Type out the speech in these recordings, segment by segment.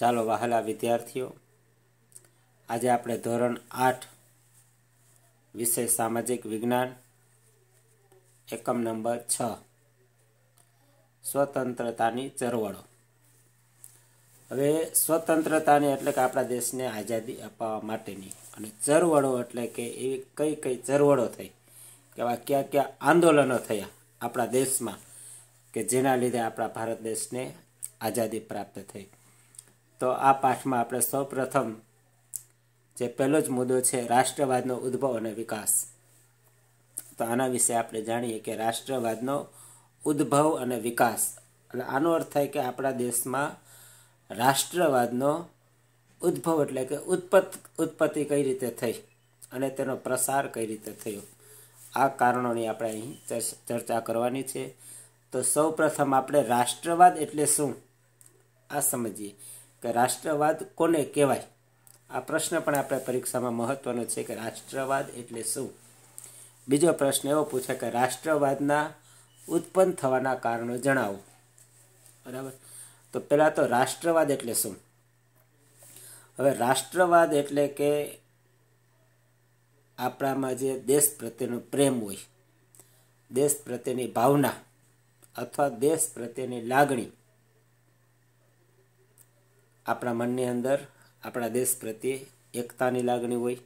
ચાલો વહાલા વિદ્યાર્થીઓ આજે આપણે ધોરણ આઠ વિષય સામાજિક વિજ્ઞાન એકમ નંબર છ સ્વતંત્રતાની ચળવળો હવે સ્વતંત્રતાની એટલે કે આપણા દેશને આઝાદી અપાવવા માટેની અને ચળવળો એટલે કે એવી કઈ કઈ ચળવળો થઈ કે આવા કયા કયા આંદોલનો થયા આપણા દેશમાં કે જેના લીધે આપણા ભારત દેશને આઝાદી પ્રાપ્ત થઈ તો આ પાઠમાં આપણે સૌપ્રથમ જે પહેલો જ મુદ્દો છે રાષ્ટ્રવાદનો ઉદ્ભવ અને વિકાસ તો આના વિશે આપણે જાણીએ કે રાષ્ટ્રવાદનો ઉદ્ભવ અને વિકાસ એટલે આનો અર્થ થાય કે આપણા દેશમાં રાષ્ટ્રવાદનો ઉદ્ભવ એટલે કે ઉત્પત્ત ઉત્પત્તિ કઈ રીતે થઈ અને તેનો પ્રસાર કઈ રીતે થયો આ કારણોની આપણે અહીં ચર્ચા કરવાની છે તો સૌ પ્રથમ આપણે રાષ્ટ્રવાદ એટલે શું આ સમજીએ કે રાષ્ટ્રવાદ કોને કહેવાય આ પ્રશ્ન પણ આપણે પરીક્ષામાં મહત્વનો છે કે રાષ્ટ્રવાદ એટલે શું બીજો પ્રશ્ન એવો પૂછે કે રાષ્ટ્રવાદના ઉત્પન્ન થવાના કારણો જણાવો બરાબર તો પહેલાં તો રાષ્ટ્રવાદ એટલે શું હવે રાષ્ટ્રવાદ એટલે કે આપણામાં જે દેશ પ્રત્યેનો પ્રેમ હોય દેશ પ્રત્યેની ભાવના અથવા દેશ પ્રત્યેની લાગણી આપણા મનની અંદર આપણા દેશ પ્રત્યે એકતાની લાગણી હોય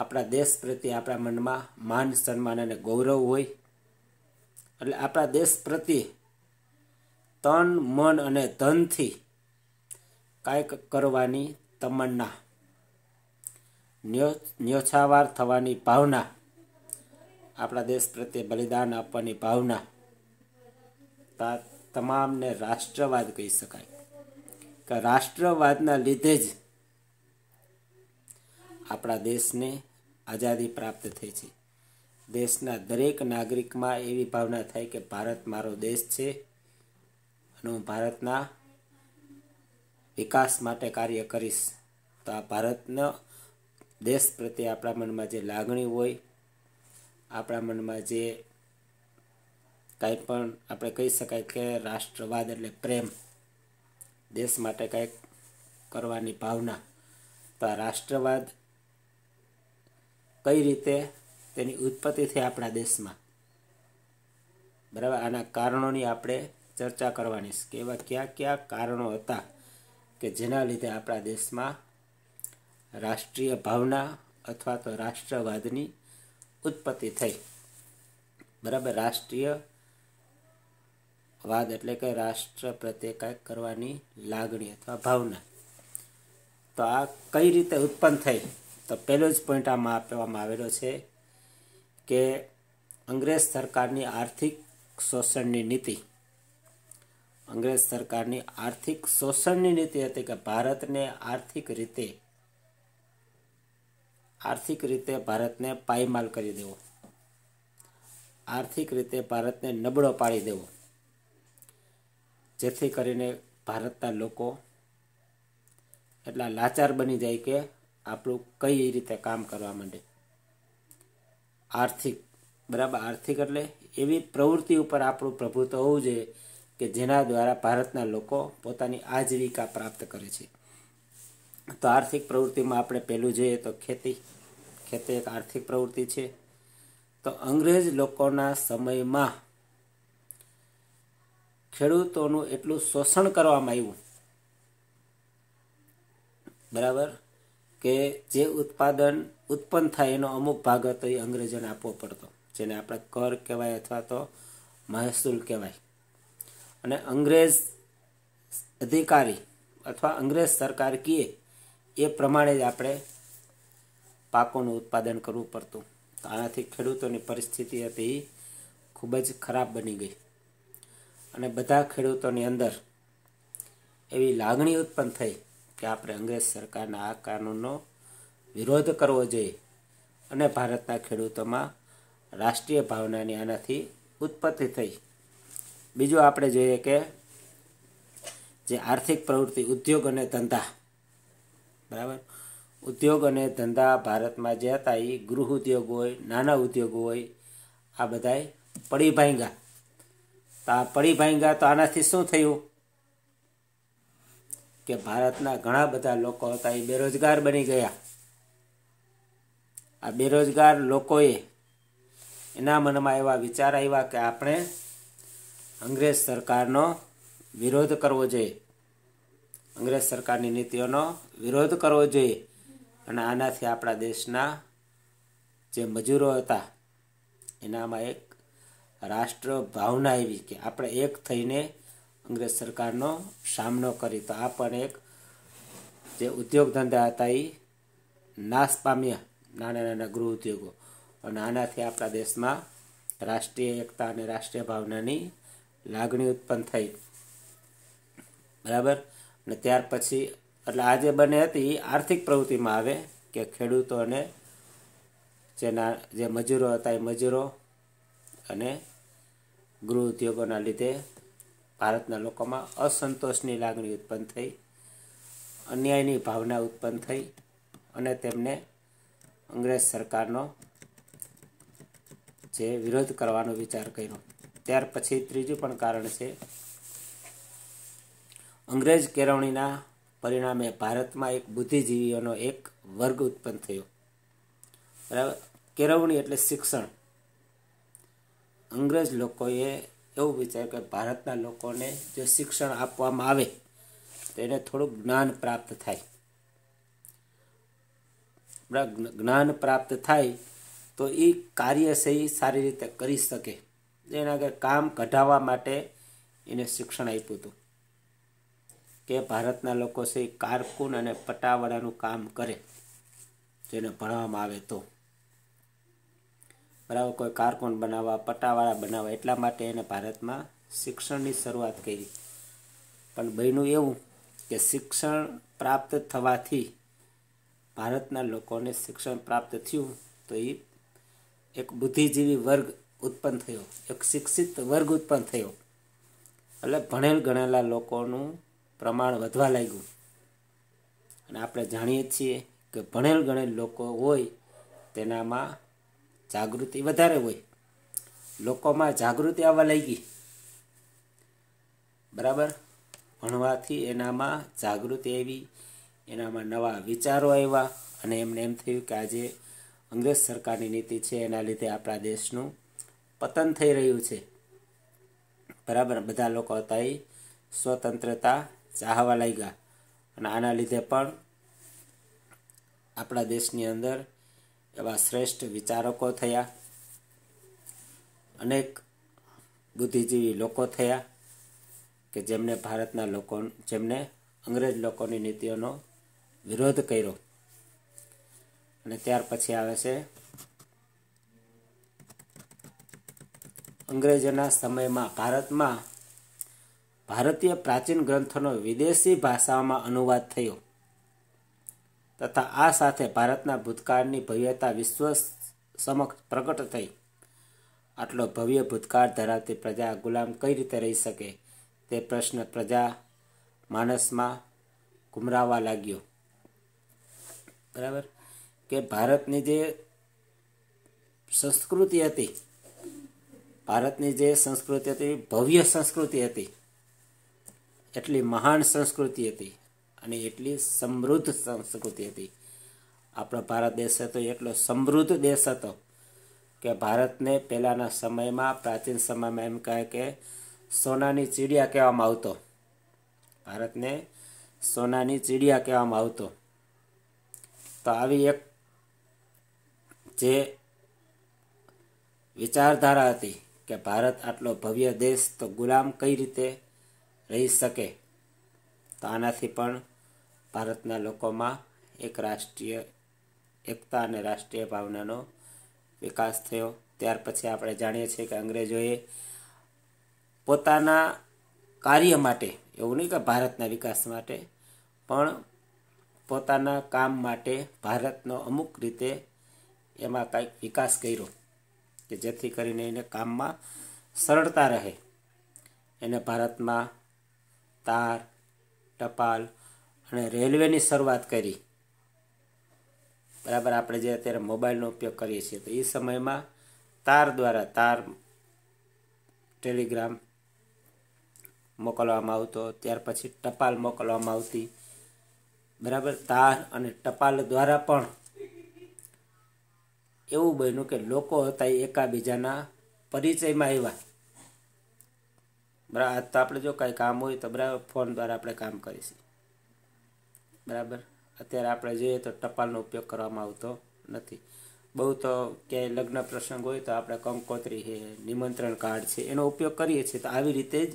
આપણા દેશ પ્રત્યે આપણા મનમાં માન સન્માન અને ગૌરવ હોય એટલે આપણા દેશ પ્રત્યે તન મન અને ધનથી કાંઈક કરવાની તમન્ના ન્યોછાવાર થવાની ભાવના આપણા દેશ પ્રત્યે બલિદાન આપવાની ભાવના તમામને રાષ્ટ્રવાદ કહી શકાય કે રાષ્ટ્રવાદના લીધે જ આપણા દેશને આઝાદી પ્રાપ્ત થઈ છે દેશના દરેક નાગરિકમાં એવી ભાવના થાય કે ભારત મારો દેશ છે અને હું ભારતના વિકાસ માટે કાર્ય કરીશ તો આ ભારતનો દેશ પ્રત્યે આપણા મનમાં જે લાગણી હોય આપણા મનમાં જે કાંઈ પણ આપણે કહી શકાય કે રાષ્ટ્રવાદ એટલે પ્રેમ દેશ માટે કંઈક કરવાની ભાવના તો રાષ્ટ્રવાદ કઈ રીતે તેની ઉત્પત્તિ થઈ આપણા દેશમાં બરાબર આના કારણોની આપણે ચર્ચા કરવાની છે કે એવા કયા કયા કારણો હતા કે જેના લીધે આપણા દેશમાં રાષ્ટ્રીય ભાવના અથવા તો રાષ્ટ્રવાદની ઉત્પત્તિ થઈ બરાબર રાષ્ટ્રીય વાદ એટલે કે રાષ્ટ્ર પ્રત્યે કંઈક કરવાની લાગણી અથવા ભાવના તો આ કઈ રીતે ઉત્પન્ન થઈ તો પહેલો જ પોઈન્ટ આમાં આપવામાં આવેલો છે કે અંગ્રેજ સરકારની આર્થિક શોષણની નીતિ અંગ્રેજ સરકારની આર્થિક શોષણની નીતિ હતી કે ભારતને આર્થિક રીતે આર્થિક રીતે ભારતને પાયમાલ કરી દેવો આર્થિક રીતે ભારતને નબળો પાડી દેવો જેથી કરીને ભારતના લોકો એટલા લાચાર બની જાય કે આપણું કઈ રીતે કામ કરવા માંડે આર્થિક બરાબર આર્થિક એટલે એવી પ્રવૃત્તિ ઉપર આપણું પ્રભુત્વ હોવું જોઈએ કે જેના દ્વારા ભારતના લોકો પોતાની આજીવિકા પ્રાપ્ત કરે છે તો આર્થિક પ્રવૃત્તિમાં આપણે પહેલું જોઈએ તો ખેતી ખેતી એક આર્થિક પ્રવૃત્તિ છે તો અંગ્રેજ લોકોના સમયમાં ખેડૂતોનું એટલું શોષણ કરવામાં આવ્યું બરાબર કે જે ઉત્પાદન ઉત્પન્ન થાય એનો અમુક ભાગ હતો એ અંગ્રેજોને આપવો પડતો જેને આપણે કર કહેવાય અથવા તો મહેસૂલ કહેવાય અને અંગ્રેજ અધિકારી અથવા અંગ્રેજ સરકાર કહે એ પ્રમાણે જ આપણે પાકોનું ઉત્પાદન કરવું પડતું તો આનાથી ખેડૂતોની પરિસ્થિતિ હતી ખૂબ જ ખરાબ બની ગઈ અને બધા ખેડૂતોની અંદર એવી લાગણી ઉત્પન્ન થઈ કે આપણે અંગ્રેજ સરકારના આ કાનૂનનો વિરોધ કરવો જોઈએ અને ભારતના ખેડૂતોમાં રાષ્ટ્રીય ભાવનાની આનાથી ઉત્પત્તિ થઈ બીજું આપણે જોઈએ કે જે આર્થિક પ્રવૃત્તિ ઉદ્યોગ અને ધંધા બરાબર ઉદ્યોગ અને ધંધા ભારતમાં જે હતા એ ગૃહ ઉદ્યોગ હોય નાના ઉદ્યોગો હોય આ બધાય પડી ભાંગ્યા તો આ પડી ભાંગ્યા તો આનાથી શું થયું કે ભારતના ઘણા બધા લોકો હતા એ બેરોજગાર બની ગયા આ બેરોજગાર લોકોએ એના મનમાં એવા વિચાર આવ્યા કે આપણે અંગ્રેજ સરકારનો વિરોધ કરવો જોઈએ અંગ્રેજ સરકારની નીતિઓનો વિરોધ કરવો જોઈએ અને આનાથી આપણા દેશના જે મજૂરો હતા એનામાં એક રાષ્ટ્ર ભાવના એવી કે આપણે એક થઈને અંગ્રેજ સરકારનો સામનો કરી તો આ પણ એક જે ઉદ્યોગ ધંધા હતા એ નાશ પામ્યા નાના નાના ગૃહ ઉદ્યોગો અને આનાથી આપણા દેશમાં રાષ્ટ્રીય એકતા અને રાષ્ટ્રીય ભાવનાની લાગણી ઉત્પન્ન થઈ બરાબર અને ત્યાર પછી એટલે આ જે બને હતી આર્થિક પ્રવૃત્તિમાં આવે કે ખેડૂતો અને જેના જે મજૂરો હતા એ મજૂરો અને ગૃહ ઉદ્યોગોના લીધે ભારતના લોકોમાં અસંતોષની લાગણી ઉત્પન્ન થઈ અન્યાયની ભાવના ઉત્પન્ન થઈ અને તેમને અંગ્રેજ સરકારનો જે વિરોધ કરવાનો વિચાર કર્યો ત્યાર પછી ત્રીજું પણ કારણ છે અંગ્રેજ કેળવણીના પરિણામે ભારતમાં એક બુદ્ધિજીવીઓનો એક વર્ગ ઉત્પન્ન થયો બરાબર કેળવણી એટલે શિક્ષણ અંગ્રેજ લોકોએ એવું વિચાર્યું કે ભારતના લોકોને જો શિક્ષણ આપવામાં આવે તો એને થોડું જ્ઞાન પ્રાપ્ત થાય જ્ઞાન પ્રાપ્ત થાય તો એ કાર્યશૈલી સારી રીતે કરી શકે એના આગળ કામ કઢાવવા માટે એને શિક્ષણ આપ્યું હતું કે ભારતના લોકો સહી કારકુન અને પટાવાળાનું કામ કરે જેને ભણવામાં આવે તો બરાબર કોઈ કારકુન બનાવવા પટાવાળા બનાવવા એટલા માટે એને ભારતમાં શિક્ષણની શરૂઆત કરી પણ બન્યું એવું કે શિક્ષણ પ્રાપ્ત થવાથી ભારતના લોકોને શિક્ષણ પ્રાપ્ત થયું તો એ એક બુદ્ધિજીવી વર્ગ ઉત્પન્ન થયો એક શિક્ષિત વર્ગ ઉત્પન્ન થયો એટલે ભણેલ ગણેલા લોકોનું પ્રમાણ વધવા લાગ્યું અને આપણે જાણીએ છીએ કે ભણેલ ગણેલ લોકો હોય તેનામાં જાગૃતિ વધારે હોય લોકોમાં જાગૃતિ આવવા લાગી બરાબર ભણવાથી એનામાં જાગૃતિ આવી એનામાં નવા વિચારો આવ્યા અને એમને એમ થયું કે આજે અંગ્રેજ સરકારની નીતિ છે એના લીધે આપણા દેશનું પતન થઈ રહ્યું છે બરાબર બધા લોકો હતા એ સ્વતંત્રતા ચાહવા લાગ્યા અને આના લીધે પણ આપણા દેશની અંદર એવા શ્રેષ્ઠ વિચારકો થયા અનેક બુદ્ધિજીવી લોકો થયા કે જેમને ભારતના લોકો જેમને અંગ્રેજ લોકોની નીતિઓનો વિરોધ કર્યો અને ત્યાર પછી આવે છે અંગ્રેજોના સમયમાં ભારતમાં ભારતીય પ્રાચીન ગ્રંથોનો વિદેશી ભાષામાં અનુવાદ થયો તથા આ સાથે ભારતના ભૂતકાળની ભવ્યતા વિશ્વ સમક્ષ પ્રગટ થઈ આટલો ભવ્ય ભૂતકાળ ધરાવતી પ્રજા ગુલામ કઈ રીતે રહી શકે તે પ્રશ્ન પ્રજા માણસમાં ગુમરાવા લાગ્યો બરાબર કે ભારતની જે સંસ્કૃતિ હતી ભારતની જે સંસ્કૃતિ હતી ભવ્ય સંસ્કૃતિ હતી એટલી મહાન સંસ્કૃતિ હતી અને એટલી સમૃદ્ધ સંસ્કૃતિ હતી આપણો ભારત દેશ હતો એટલો સમૃદ્ધ દેશ હતો કે ભારતને પહેલાંના સમયમાં પ્રાચીન સમયમાં એમ કહે કે સોનાની ચીડિયા કહેવામાં આવતો ભારતને સોનાની ચીડિયા કહેવામાં આવતો તો આવી એક જે વિચારધારા હતી કે ભારત આટલો ભવ્ય દેશ તો ગુલામ કઈ રીતે રહી શકે તો આનાથી પણ ભારતના લોકોમાં એક રાષ્ટ્રીય એકતા અને રાષ્ટ્રીય ભાવનાનો વિકાસ થયો ત્યાર પછી આપણે જાણીએ છીએ કે અંગ્રેજોએ પોતાના કાર્ય માટે એવું નહીં કે ભારતના વિકાસ માટે પણ પોતાના કામ માટે ભારતનો અમુક રીતે એમાં કાંઈક વિકાસ કર્યો કે જેથી કરીને એને કામમાં સરળતા રહે એને ભારતમાં તાર ટપાલ અને રેલવેની શરૂઆત કરી બરાબર આપણે જે અત્યારે મોબાઈલનો ઉપયોગ કરીએ છીએ તો એ સમયમાં તાર દ્વારા તાર ટેલિગ્રામ મોકલવામાં આવતો ત્યાર પછી ટપાલ મોકલવામાં આવતી બરાબર તાર અને ટપાલ દ્વારા પણ એવું બન્યું કે લોકો હતા એ એકાબીજાના પરિચયમાં આવ્યા બરાબર તો આપણે જો કાંઈ કામ હોય તો બરાબર ફોન દ્વારા આપણે કામ કરીશું બરાબર અત્યારે આપણે જોઈએ તો ટપાલનો ઉપયોગ કરવામાં આવતો નથી બહુ તો ક્યાંય લગ્ન પ્રસંગ હોય તો આપણે કંકોત્રી છે નિમંત્રણ કાર્ડ છે એનો ઉપયોગ કરીએ છીએ તો આવી રીતે જ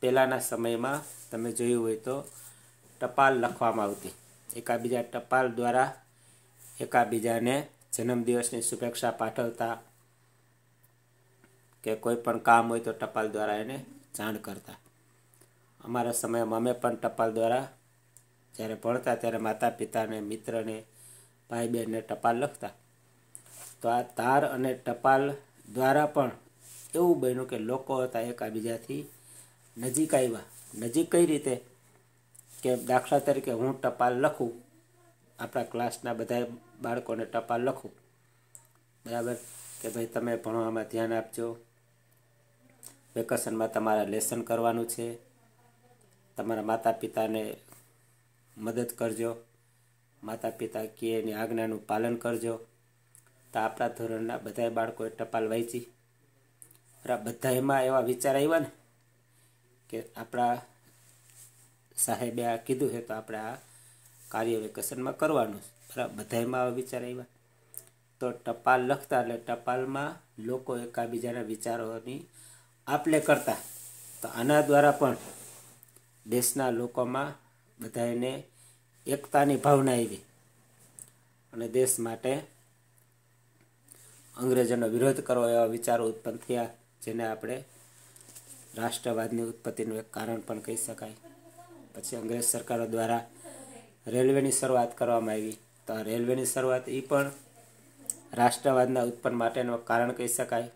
પહેલાંના સમયમાં તમે જોયું હોય તો ટપાલ લખવામાં આવતી એકાબીજા ટપાલ દ્વારા એકાબીજાને જન્મદિવસની શુભેચ્છા પાઠવતા કે કોઈ પણ કામ હોય તો ટપાલ દ્વારા એને જાણ કરતા અમારા સમયમાં અમે પણ ટપાલ દ્વારા જ્યારે ભણતા ત્યારે માતા પિતાને મિત્રને ભાઈ બહેનને ટપાલ લખતા તો આ તાર અને ટપાલ દ્વારા પણ એવું બન્યું કે લોકો હતા એકબીજાથી નજીક આવ્યા નજીક કઈ રીતે કે દાખલા તરીકે હું ટપાલ લખું આપણા ક્લાસના બધા બાળકોને ટપાલ લખું બરાબર કે ભાઈ તમે ભણવામાં ધ્યાન આપજો વેકેશનમાં તમારા લેસન કરવાનું છે તમારા માતા પિતાને મદદ કરજો માતા પિતા કે એની આજ્ઞાનું પાલન કરજો તો આપણા ધોરણના બધાય બાળકોએ ટપાલ વાંચી બધા એમાં એવા વિચાર આવ્યા ને કે આપણા સાહેબે આ કીધું છે તો આપણે આ કાર્ય વેકેશનમાં કરવાનું બરાબર બધામાં આવા વિચાર આવ્યા તો ટપાલ લખતા એટલે ટપાલમાં લોકો એકાબીજાના વિચારોની આપલે કરતા તો આના દ્વારા પણ દેશના લોકોમાં બધાને એકતાની ભાવના આવી અને દેશ માટે અંગ્રેજોનો વિરોધ કરવો એવા વિચારો ઉત્પન્ન થયા જેને આપણે રાષ્ટ્રવાદની ઉત્પત્તિનું એક કારણ પણ કહી શકાય પછી અંગ્રેજ સરકારો દ્વારા રેલવેની શરૂઆત કરવામાં આવી તો આ રેલવેની શરૂઆત એ પણ રાષ્ટ્રવાદના ઉત્પન્ન માટેનું કારણ કહી શકાય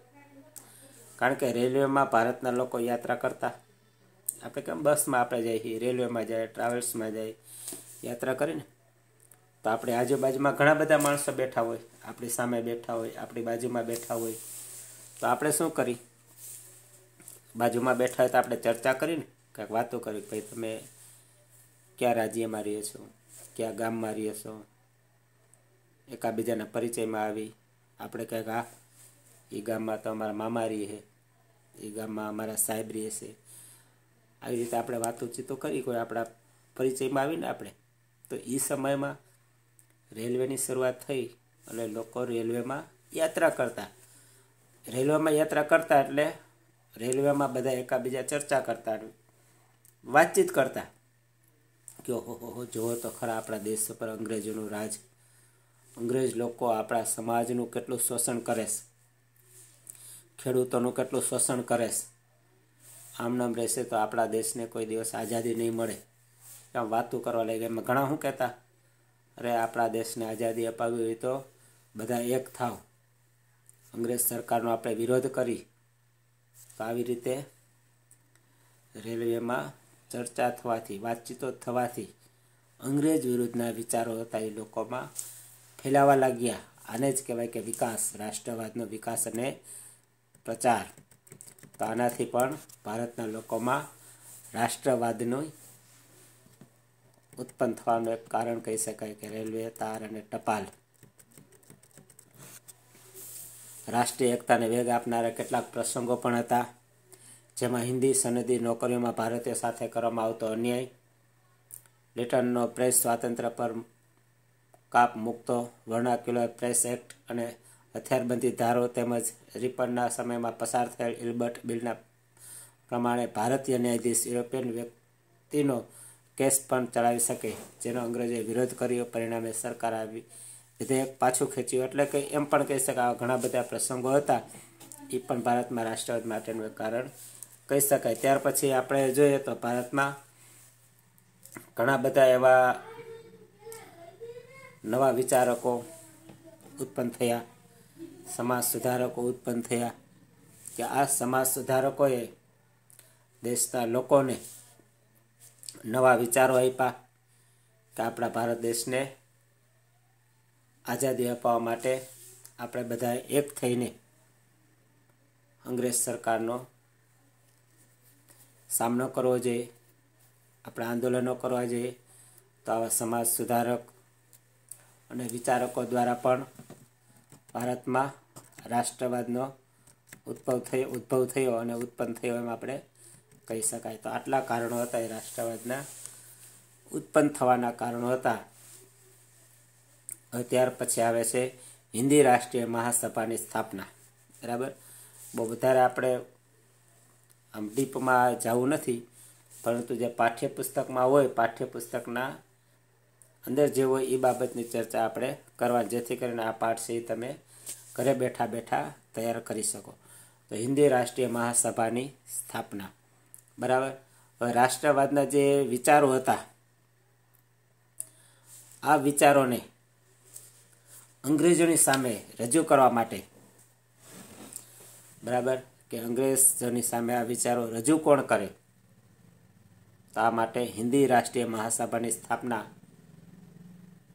કારણ કે રેલવેમાં ભારતના લોકો યાત્રા કરતા આપણે કેમ બસમાં આપણે જઈએ રેલવેમાં જાય ટ્રાવેલ્સમાં જાય યાત્રા કરીને તો આપણે આજુબાજુમાં ઘણા બધા માણસો બેઠા હોય આપણી સામે બેઠા હોય આપણી બાજુમાં બેઠા હોય તો આપણે શું કરી બાજુમાં બેઠા હોય તો આપણે ચર્ચા કરીને કંઈક વાતો કરી ભાઈ તમે ક્યાં રાજ્યમાં રહીએ છો ક્યાં ગામમાં રહીએ છો એકાબીજાના પરિચયમાં આવી આપણે કંઈક આ એ ગામમાં તો અમારા મામા રહીએ એ ગામમાં અમારા સાહેબ રહીએ છે આવી રીતે આપણે વાતોચીતો કરી કોઈ આપણા પરિચયમાં આવીને આપણે તો એ સમયમાં રેલવેની શરૂઆત થઈ અને લોકો રેલવેમાં યાત્રા કરતા રેલવેમાં યાત્રા કરતા એટલે રેલવેમાં બધા એકાબીજા ચર્ચા કરતા વાતચીત કરતા કે ઓહો જુઓ તો ખરા આપણા દેશ પર અંગ્રેજોનું રાજ અંગ્રેજ લોકો આપણા સમાજનું કેટલું શોષણ કરે છે ખેડૂતોનું કેટલું શોષણ કરે છે આમનામ રહેશે તો આપણા દેશને કોઈ દિવસ આઝાદી નહીં મળે આમ વાતો કરવા લાગી એમાં ઘણા શું કહેતા અરે આપણા દેશને આઝાદી અપાવી હોય તો બધા એક થાવ અંગ્રેજ સરકારનો આપણે વિરોધ કરી તો આવી રીતે રેલવેમાં ચર્ચા થવાથી વાતચીતો થવાથી અંગ્રેજ વિરુદ્ધના વિચારો હતા એ લોકોમાં ફેલાવા લાગ્યા આને જ કહેવાય કે વિકાસ રાષ્ટ્રવાદનો વિકાસ અને પ્રચાર તો આનાથી પણ ભારતના લોકોમાં રાષ્ટ્રવાદનું ઉત્પન્ન થવાનું એક કારણ કહી શકાય કે રેલવે તાર અને ટપાલ રાષ્ટ્રીય એકતાને વેગ આપનારા કેટલાક પ્રસંગો પણ હતા જેમાં હિન્દી સનદી નોકરીઓમાં ભારતીય સાથે કરવામાં આવતો અન્યાય બ્રિટનનો પ્રેસ સ્વાતંત્ર્ય પર કાપ મૂકતો વર્ણાક્યુલર પ્રેસ એક્ટ અને હથિયારબંધી ધારો તેમજ રિપનના સમયમાં પસાર થયેલ ઇલબર્ટ બિલના પ્રમાણે ભારતીય ન્યાયાધીશ યુરોપિયન વ્યક્તિનો કેસ પણ ચલાવી શકે જેનો અંગ્રેજોએ વિરોધ કર્યો પરિણામે સરકાર આવી વિધેયક પાછું ખેંચ્યું એટલે કે એમ પણ કહી શકાય આવા ઘણા બધા પ્રસંગો હતા એ પણ ભારતમાં રાષ્ટ્રવાદ માટેનું એક કારણ કહી શકાય ત્યાર પછી આપણે જોઈએ તો ભારતમાં ઘણા બધા એવા નવા વિચારકો ઉત્પન્ન થયા સમાજ સુધારકો ઉત્પન્ન થયા કે આ સમાજ સુધારકોએ દેશના લોકોને નવા વિચારો આપ્યા કે આપણા ભારત દેશને આઝાદી અપાવવા માટે આપણે બધા એક થઈને અંગ્રેજ સરકારનો સામનો કરવો જોઈએ આપણે આંદોલનો કરવા જોઈએ તો આવા સમાજ સુધારક અને વિચારકો દ્વારા પણ ભારતમાં રાષ્ટ્રવાદનો ઉદ્ભવ થયો ઉદ્ભવ થયો અને ઉત્પન્ન થયો એમ આપણે કહી શકાય તો આટલા કારણો હતા એ રાષ્ટ્રવાદના ઉત્પન્ન થવાના કારણો હતા ત્યાર પછી આવે છે હિન્દી રાષ્ટ્રીય મહાસભાની સ્થાપના બરાબર બહુ વધારે આપણે આમ ડીપમાં જવું નથી પરંતુ જે પાઠ્યપુસ્તકમાં હોય પાઠ્યપુસ્તકના અંદર જે હોય એ બાબતની ચર્ચા આપણે કરવા જેથી કરીને આ પાઠ છે તમે ઘરે બેઠા બેઠા તૈયાર કરી શકો તો હિન્દી રાષ્ટ્રીય મહાસભાની સ્થાપના બરાબર હવે રાષ્ટ્રવાદના જે વિચારો હતા આ વિચારોને અંગ્રેજોની સામે રજૂ કરવા માટે બરાબર કે અંગ્રેજોની સામે આ વિચારો રજૂ કોણ કરે તો આ માટે હિન્દી રાષ્ટ્રીય મહાસભાની સ્થાપના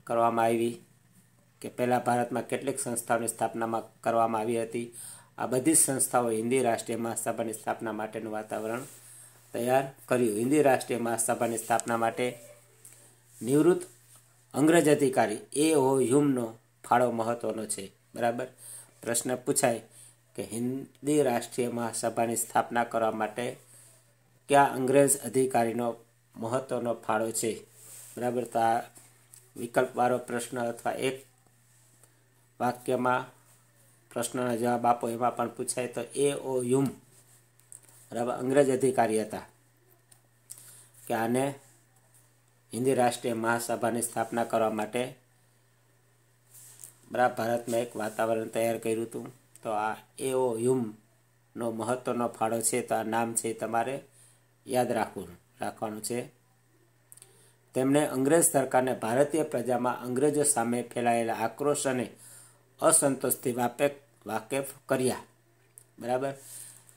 કરવામાં આવી કે પહેલાં ભારતમાં કેટલીક સંસ્થાઓની સ્થાપનામાં કરવામાં આવી હતી આ બધી જ સંસ્થાઓ હિન્દી રાષ્ટ્રીય મહાસભાની સ્થાપના માટેનું વાતાવરણ તૈયાર કર્યું હિન્દી રાષ્ટ્રીય મહાસભાની સ્થાપના માટે નિવૃત્ત અંગ્રેજ અધિકારી એ ઓ હ્યુમનો ફાળો મહત્વનો છે બરાબર પ્રશ્ન પૂછાય કે હિન્દી રાષ્ટ્રીય મહાસભાની સ્થાપના કરવા માટે કયા અંગ્રેજ અધિકારીનો મહત્વનો ફાળો છે બરાબર તો આ વિકલ્પવાળો પ્રશ્ન અથવા એક વાક્યમાં પ્રશ્નના જવાબ આપો એમાં પણ પૂછાય તો એ ઓ યુમ બરાબર અંગ્રેજ અધિકારી હતા કે આને હિન્દી રાષ્ટ્રીય મહાસભાની સ્થાપના કરવા માટે બરાબર ભારતમાં એક વાતાવરણ તૈયાર કર્યું હતું તો આ એ ઓ યુમનો મહત્ત્વનો ફાળો છે તો આ નામ છે તમારે યાદ રાખવું રાખવાનું છે તેમણે અંગ્રેજ સરકારને ભારતીય પ્રજામાં અંગ્રેજો સામે ફેલાયેલા આક્રોશ અને અસંતોષથી વાપે વાકેફ કર્યા બરાબર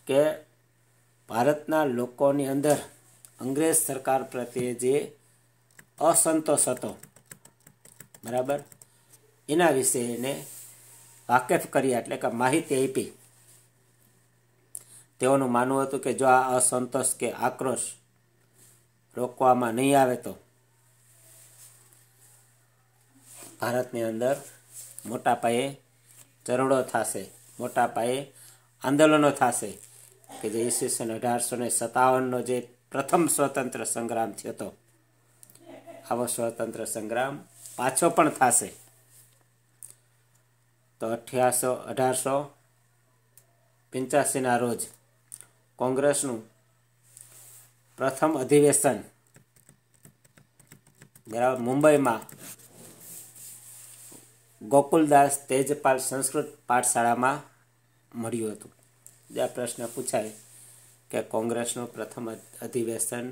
કે ભારતના લોકોની અંદર અંગ્રેજ સરકાર પ્રત્યે જે અસંતોષ હતો બરાબર એના વિશે એને વાકેફ કર્યા એટલે કે માહિતી આપી તેઓનું માનવું હતું કે જો આ અસંતોષ કે આક્રોશ રોકવામાં નહીં આવે તો ભારતની અંદર મોટા પાયે ચરડો થશે મોટા પાયે આંદોલનો થશે કે જે ઈસવીસન અઢારસો ને સત્તાવનનો જે પ્રથમ સ્વતંત્ર સંગ્રામ થયો હતો આવો સ્વતંત્ર સંગ્રામ પાછો પણ થશે તો અઠ્યાસો અઢારસો પંચ્યાસીના રોજ કોંગ્રેસનું પ્રથમ અધિવેશન બરાબર મુંબઈમાં ગોકુલદાસ તેજપાલ સંસ્કૃત પાઠશાળામાં મળ્યું હતું જે પ્રશ્ન પૂછાય કે કોંગ્રેસનું પ્રથમ અધિવેશન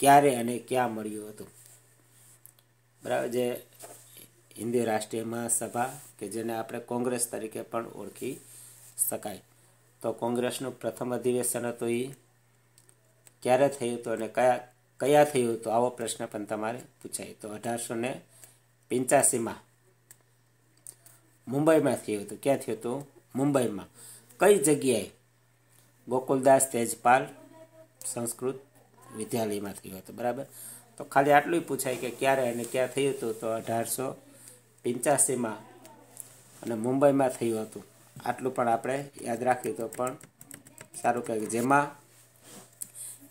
ક્યારે અને ક્યાં મળ્યું હતું બરાબર જે હિન્દી રાષ્ટ્રીય મહાસભા કે જેને આપણે કોંગ્રેસ તરીકે પણ ઓળખી શકાય તો કોંગ્રેસનું પ્રથમ અધિવેશન હતું એ ક્યારે થયું હતું અને કયા કયા થયું હતું આવો પ્રશ્ન પણ તમારે પૂછાય તો અઢારસો ને પિંચ્યાસીમાં મુંબઈમાં થયું હતું ક્યાં થયું હતું મુંબઈમાં કઈ જગ્યાએ ગોકુલદાસ તેજપાલ સંસ્કૃત વિદ્યાલયમાં થયું હતું બરાબર તો ખાલી આટલું પૂછાય કે ક્યારે અને ક્યાં થયું હતું તો અઢારસો પંચ્યાસીમાં અને મુંબઈમાં થયું હતું આટલું પણ આપણે યાદ રાખીએ તો પણ સારું કહેવાય જેમાં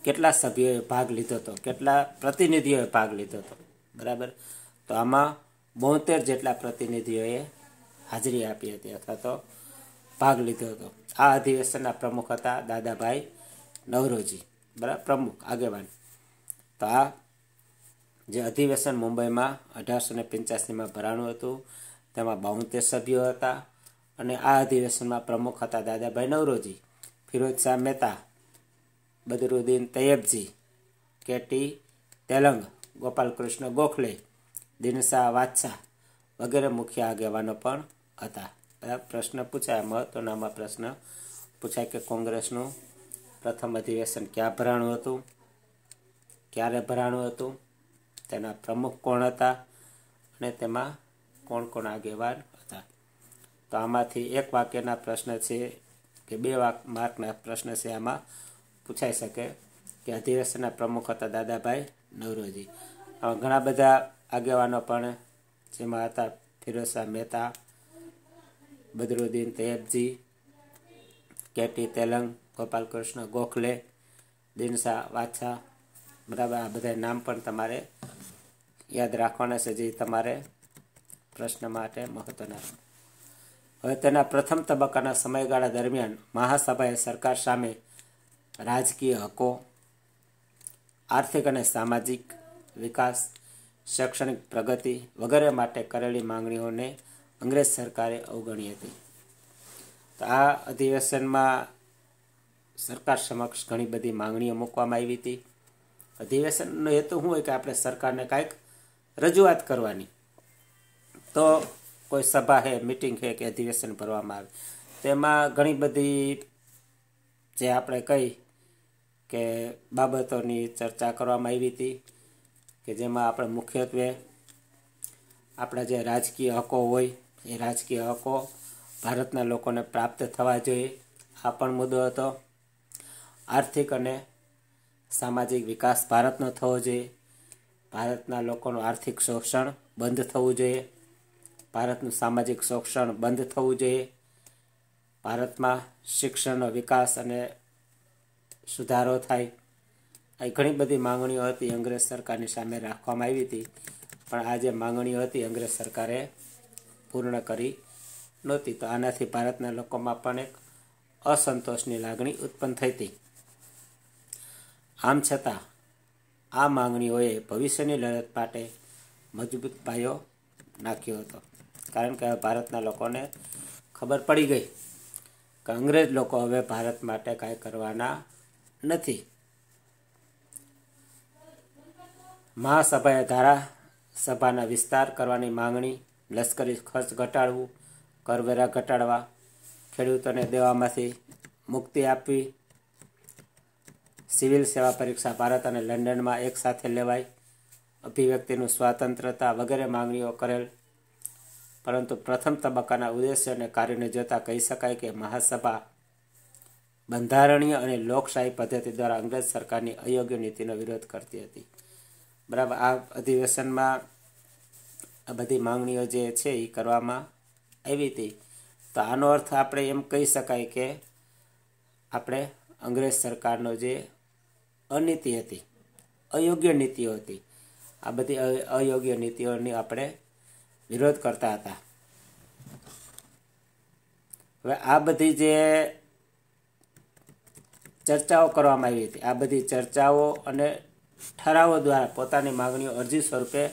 કેટલા સભ્યોએ ભાગ લીધો હતો કેટલા પ્રતિનિધિઓએ ભાગ લીધો હતો બરાબર તો આમાં બોતેર જેટલા પ્રતિનિધિઓએ હાજરી આપી હતી અથવા તો ભાગ લીધો હતો આ અધિવેશનના પ્રમુખ હતા દાદાભાઈ નવરોજી બરાબર પ્રમુખ આગેવાન તો આ જે અધિવેશન મુંબઈમાં અઢારસો ને પંચ્યાસીમાં ભરાણું હતું તેમાં બાઉતેર સભ્યો હતા અને આ અધિવેશનમાં પ્રમુખ હતા દાદાભાઈ નવરોજી ફિરોજ શાહ મહેતા બદરુદ્દીન તૈયબજી કેટી તેલંગ ગોપાલકૃષ્ણ ગોખલે દિનશાહ વાદશાહ વગેરે મુખ્ય આગેવાનો પણ હતા પ્રશ્ન પૂછાય મહત્વનામાં પ્રશ્ન પૂછાય કે કોંગ્રેસનું પ્રથમ અધિવેશન ક્યાં ભરાણું હતું ક્યારે ભરાણું હતું તેના પ્રમુખ કોણ હતા અને તેમાં કોણ કોણ આગેવાન હતા તો આમાંથી એક વાક્યના પ્રશ્ન છે કે બે વાક માર્કના પ્રશ્ન છે આમાં પૂછાઈ શકે કે અધિવેશનના પ્રમુખ હતા દાદાભાઈ નવરોજી આવા ઘણા બધા આગેવાનો પણ જેમાં હતા ફિરોઝ શાહ મહેતા બદરુદ્દીન તૈયબજી કેટી તેલંગ ગોપાલકૃષ્ણ ગોખલે દિનસા વાછા બરાબર આ બધા નામ પણ તમારે યાદ રાખવાના છે જે તમારે પ્રશ્ન માટે મહત્વના હવે તેના પ્રથમ તબક્કાના સમયગાળા દરમિયાન મહાસભાએ સરકાર સામે રાજકીય હકો આર્થિક અને સામાજિક વિકાસ શૈક્ષણિક પ્રગતિ વગેરે માટે કરેલી માંગણીઓને અંગ્રેજ સરકારે અવગણી હતી તો આ અધિવેશનમાં સરકાર સમક્ષ ઘણી બધી માંગણીઓ મૂકવામાં આવી હતી અધિવેશનનો હેતુ શું હોય કે આપણે સરકારને કાંઈક રજૂઆત કરવાની તો કોઈ સભા છે મિટિંગ છે કે અધિવેશન ભરવામાં આવે તેમાં ઘણી બધી જે આપણે કહી કે બાબતોની ચર્ચા કરવામાં આવી હતી કે જેમાં આપણે મુખ્યત્વે આપણા જે રાજકીય હકો હોય એ રાજકીય હકો ભારતના લોકોને પ્રાપ્ત થવા જોઈએ આ પણ મુદ્દો હતો આર્થિક અને સામાજિક વિકાસ ભારતનો થવો જોઈએ ભારતના લોકોનું આર્થિક શોષણ બંધ થવું જોઈએ ભારતનું સામાજિક શોષણ બંધ થવું જોઈએ ભારતમાં શિક્ષણનો વિકાસ અને સુધારો થાય એ ઘણી બધી માંગણીઓ હતી અંગ્રેજ સરકારની સામે રાખવામાં આવી હતી પણ આ જે માંગણીઓ હતી અંગ્રેજ સરકારે પૂર્ણ કરી નહોતી તો આનાથી ભારતના લોકોમાં પણ એક અસંતોષની લાગણી ઉત્પન્ન થઈ હતી આમ છતાં આ માંગણીઓએ ભવિષ્યની લડત માટે મજબૂત પાયો નાખ્યો હતો કારણ કે હવે ભારતના લોકોને ખબર પડી ગઈ કે અંગ્રેજ લોકો હવે ભારત માટે કાંઈ કરવાના નથી મહાસભાએ ધારાસભાના વિસ્તાર કરવાની માંગણી લશ્કરી ખર્ચ ઘટાડવું કરવેરા ઘટાડવા ખેડૂતોને દેવામાંથી મુક્તિ આપવી સિવિલ સેવા પરીક્ષા ભારત અને લંડનમાં એક સાથે લેવાય અભિવ્યક્તિનું સ્વતંત્રતા વગેરે માંગણીઓ કરેલ પરંતુ પ્રથમ તબક્કાના ઉદ્દેશ્ય અને કાર્યને જોતાં કહી શકાય કે મહાસભા બંધારણીય અને લોકશાહી પદ્ધતિ દ્વારા અંગ્રેજ સરકારની અયોગ્ય નીતિનો વિરોધ કરતી હતી બરાબર આ અધિવેશનમાં આ બધી માંગણીઓ જે છે એ કરવામાં આવી હતી તો આનો અર્થ આપણે એમ કહી શકાય કે આપણે અંગ્રેજ સરકારનો જે અનીતિ હતી અયોગ્ય નીતિઓ હતી આ બધી અયોગ્ય નીતિઓની આપણે વિરોધ કરતા હતા હવે આ બધી જે ચર્ચાઓ કરવામાં આવી હતી આ બધી ચર્ચાઓ અને ઠરાવો દ્વારા પોતાની માગણીઓ અરજી સ્વરૂપે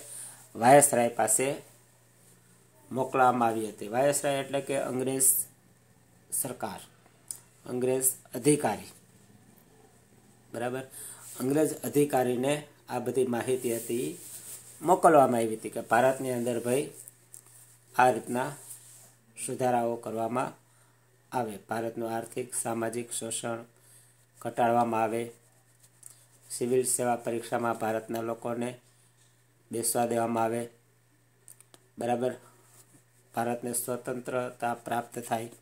વાયસરાય પાસે મોકલવામાં આવી હતી વાયસરાય એટલે કે અંગ્રેજ સરકાર અંગ્રેજ અધિકારી બરાબર અંગ્રેજ અધિકારીને આ બધી માહિતી હતી મોકલવામાં આવી હતી કે ભારતની અંદર ભાઈ આ રીતના સુધારાઓ કરવામાં આવે ભારતનું આર્થિક સામાજિક શોષણ ઘટાડવામાં આવે સિવિલ સેવા પરીક્ષામાં ભારતના લોકોને બેસવા દેવામાં આવે બરાબર ભારતને સ્વતંત્રતા પ્રાપ્ત થાય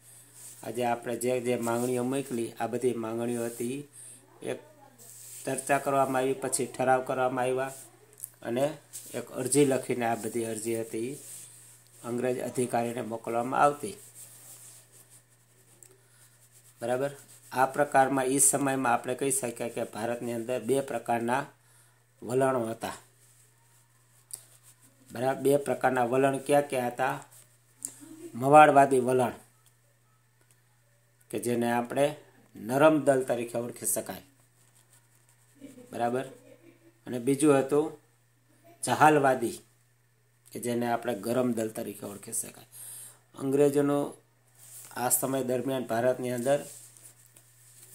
આજે આપણે જે જે માંગણીઓ મોકલી આ બધી માંગણીઓ હતી એક ચર્ચા કરવામાં આવી પછી ઠરાવ કરવામાં આવ્યા અને એક અરજી લખીને આ બધી અરજી હતી અંગ્રેજ અધિકારીને મોકલવામાં આવતી બરાબર આ પ્રકારમાં એ સમયમાં આપણે કહી શકીએ કે ભારતની અંદર બે પ્રકારના વલણો હતા બરાબર બે પ્રકારના વલણ ક્યાં ક્યાં હતા મવાડવાદી વલણ કે જેને આપણે નરમ દલ તરીકે ઓળખી શકાય બરાબર અને બીજું હતું જહાલવાદી કે જેને આપણે ગરમ દલ તરીકે ઓળખી શકાય અંગ્રેજોનો આ સમય દરમિયાન ભારતની અંદર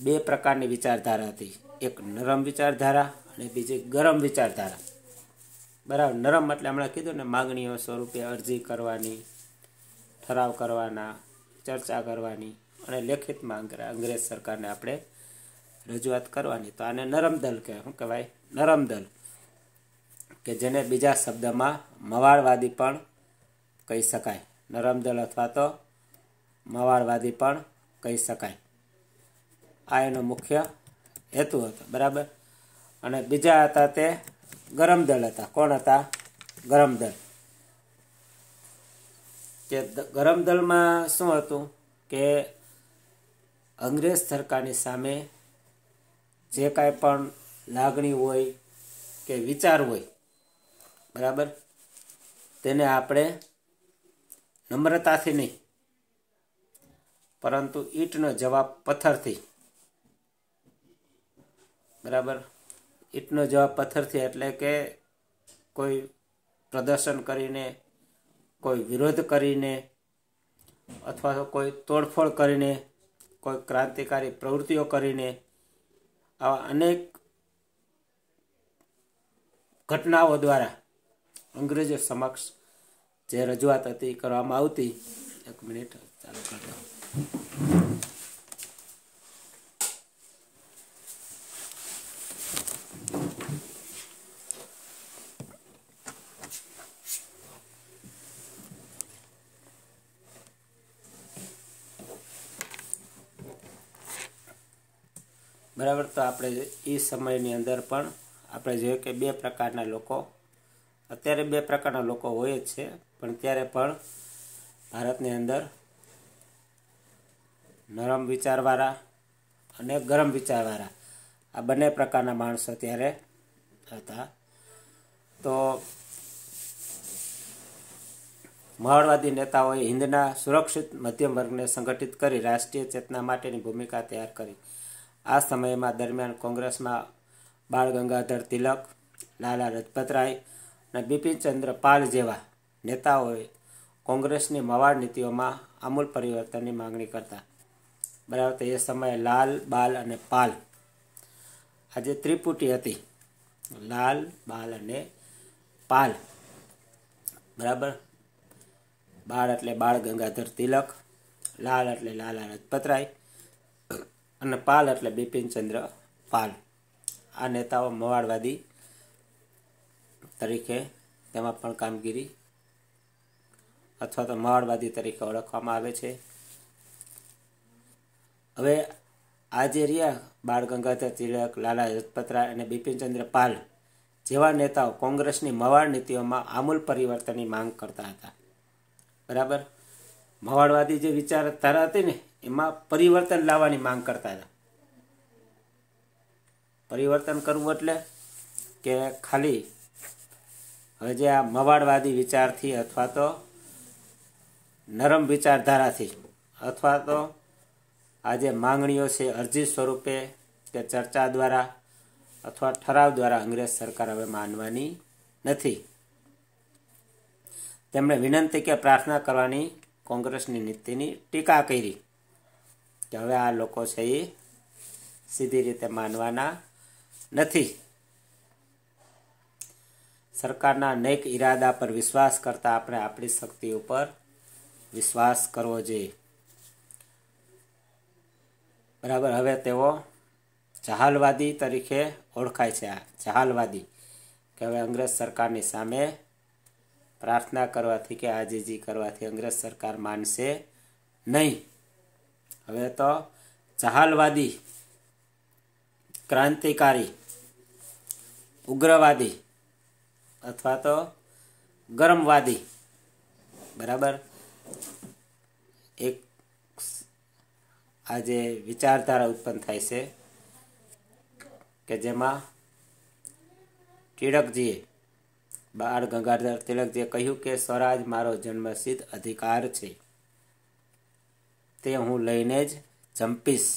બે પ્રકારની વિચારધારા હતી એક નરમ વિચારધારા અને બીજી ગરમ વિચારધારા બરાબર નરમ એટલે હમણાં કીધું ને માગણીઓ સ્વરૂપે અરજી કરવાની ઠરાવ કરવાના ચર્ચા કરવાની અને લેખિતમાં અંગ્રેજ સરકારને આપણે રજૂઆત કરવાની તો આને નરમ દલ કે શું કહેવાય નરમ દલ કે જેને બીજા શબ્દમાં મવાળવાદી પણ કહી શકાય નરમ દલ અથવા તો મવાળવાદી પણ કહી શકાય આ એનો મુખ્ય હેતુ હતો બરાબર અને બીજા હતા તે ગરમ દળ હતા કોણ હતા ગરમ દળ કે ગરમ દળમાં શું હતું કે અંગ્રેજ સરકારની સામે જે કાંઈ પણ લાગણી હોય કે વિચાર હોય બરાબર તેને આપણે નમ્રતાથી નહીં પરંતુ ઈંટનો જવાબ પથ્થરથી બરાબર ઈંટનો જવાબ પથ્થરથી એટલે કે કોઈ પ્રદર્શન કરીને કોઈ વિરોધ કરીને અથવા તો કોઈ તોડફોડ કરીને કોઈ ક્રાંતિકારી પ્રવૃત્તિઓ કરીને આવા અનેક ઘટનાઓ દ્વારા અંગ્રેજો સમક્ષ જે રજૂઆત હતી કરવામાં આવતી એક મિનિટ ચાલુ કરતા આપણે એ સમયની અંદર પણ આપણે જોઈએ કે બે પ્રકારના લોકો અત્યારે બે પ્રકારના લોકો હોય જ છે પણ ત્યારે પણ ભારતની અંદર નરમ વિચારવાળા અને ગરમ વિચારવાળા આ બંને પ્રકારના માણસો ત્યારે હતા તો માળવાદી નેતાઓએ હિન્દના સુરક્ષિત મધ્યમ વર્ગને સંગઠિત કરી રાષ્ટ્રીય ચેતના માટેની ભૂમિકા તૈયાર કરી આ સમયમાં દરમિયાન કોંગ્રેસમાં બાળ ગંગાધર તિલક લાલા લજપતરાય અને બિપિનચંદ્ર પાલ જેવા નેતાઓએ કોંગ્રેસની મવાડ નીતિઓમાં અમૂલ પરિવર્તનની માંગણી કરતા બરાબર તો એ સમયે લાલ બાલ અને પાલ આજે ત્રિપુટી હતી લાલ બાલ અને પાલ બરાબર બાળ એટલે બાળ ગંગાધર તિલક લાલ એટલે લાલા લજપતરાય અને પાલ એટલે બિપિનચંદ્ર પાલ આ નેતાઓ મવાડવાદી તરીકે તેમાં પણ કામગીરી અથવા તો મવાડવાદી તરીકે ઓળખવામાં આવે છે હવે આ જે રહ્યા બાળ ગંગાધર તિલક લાલા લજપતરાય અને બિપિનચંદ્ર પાલ જેવા નેતાઓ કોંગ્રેસની મવાડ નીતિઓમાં આમૂલ પરિવર્તનની માંગ કરતા હતા બરાબર મવાડવાદી જે વિચાર તારા હતી ને એમાં પરિવર્તન લાવવાની માંગ કરતા હતા પરિવર્તન કરવું એટલે કે ખાલી હવે જે આ મવાડવાદી વિચારથી અથવા તો નરમ વિચારધારાથી અથવા તો આ જે માંગણીઓ છે અરજી સ્વરૂપે કે ચર્ચા દ્વારા અથવા ઠરાવ દ્વારા અંગ્રેજ સરકાર હવે માનવાની નથી તેમણે વિનંતી કે પ્રાર્થના કરવાની કોંગ્રેસની નીતિની ટીકા કરી કે હવે આ લોકો છે એ સીધી રીતે માનવાના નથી સરકારના અનેક ઈરાદા પર વિશ્વાસ કરતાં આપણે આપણી શક્તિ ઉપર વિશ્વાસ કરવો જોઈએ બરાબર હવે તેઓ જહાલવાદી તરીકે ઓળખાય છે આ જહાલવાદી કે હવે અંગ્રેજ સરકારની સામે પ્રાર્થના કરવાથી કે આજીજી કરવાથી અંગ્રેજ સરકાર માનશે નહીં હવે તો જહાલવાદી ક્રાંતિકારી ઉગ્રવાદી અથવા તો ગરમવાદી બરાબર એક આજે વિચારધારા ઉત્પન્ન થાય છે કે જેમાં તિળકજીએ બાળ ગંગાધર તિલકજીએ કહ્યું કે સ્વરાજ મારો જન્મસિદ્ધ અધિકાર છે તે હું લઈને જ જંપીશ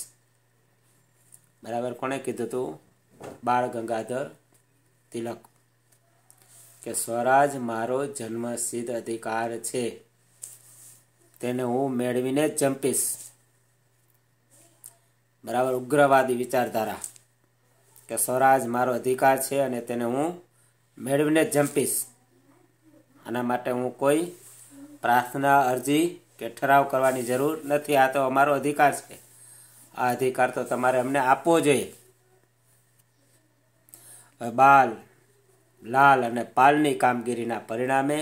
બરાબર કોણે કીધું હતું બાળ ગંગાધર તિલક કે સ્વરાજ મારો જન્મસિદ્ધ અધિકાર છે તેને હું મેળવીને જ જંપીશ બરાબર ઉગ્રવાદી વિચારધારા કે સ્વરાજ મારો અધિકાર છે અને તેને હું મેળવીને જ જંપીશ આના માટે હું કોઈ પ્રાર્થના અરજી કે ઠરાવ કરવાની જરૂર નથી આ તો અમારો અધિકાર છે આ અધિકાર તો તમારે અમને આપવો જોઈએ બાલ લાલ અને પાલની કામગીરીના પરિણામે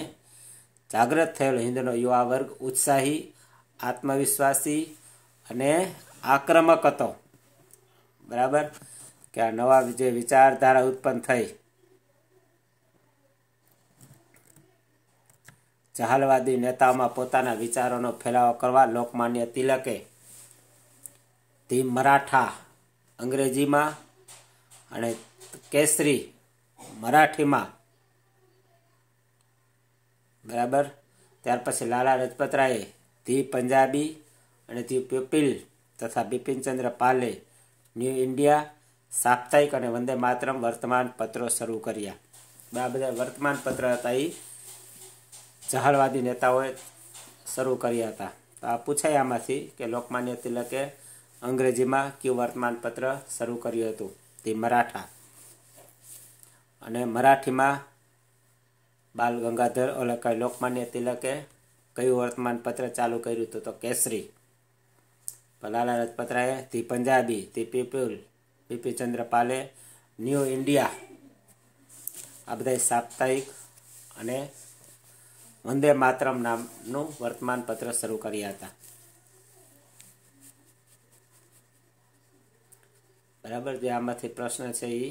જાગૃત થયેલો હિન્દનો યુવા વર્ગ ઉત્સાહી આત્મવિશ્વાસી અને આક્રમક હતો બરાબર કે આ નવા જે વિચારધારા ઉત્પન્ન થઈ જહાલવાદી નેતાઓમાં પોતાના વિચારોનો ફેલાવો કરવા લોકમાન્ય તિલકે ધી મરાઠા અંગ્રેજીમાં અને કેસરી મરાઠીમાં બરાબર ત્યાર પછી લાલા લજપતરાયે ધી પંજાબી અને ધી પીપિલ તથા બિપિનચંદ્ર પાલે ન્યૂ ઇન્ડિયા સાપ્તાહિક અને વંદે માત્રમ વર્તમાન પત્રો શરૂ કર્યા આ બધા વર્તમાન પત્ર હતા એ જહાલવાદી નેતાઓએ શરૂ કર્યા હતા તો આ પૂછાય આમાંથી કે લોકમાન્ય તિલકે અંગ્રેજીમાં કયું વર્તમાનપત્ર શરૂ કર્યું હતું તે મરાઠા અને મરાઠીમાં બાલ ગંગાધર ઓલકાય લોકમાન્ય તિલકે કયું વર્તમાનપત્ર ચાલુ કર્યું હતું તો કેસરી લાલા લજપતરાયે ધી પંજાબી ધી પીપુલ પીપી ચંદ્ર પાલે ન્યૂ ઇન્ડિયા આ બધા સાપ્તાહિક અને વંદે માતરમ નામનું વર્તમાનપત્ર શરૂ કર્યા હતા બરાબર જે આમાંથી પ્રશ્ન છે એ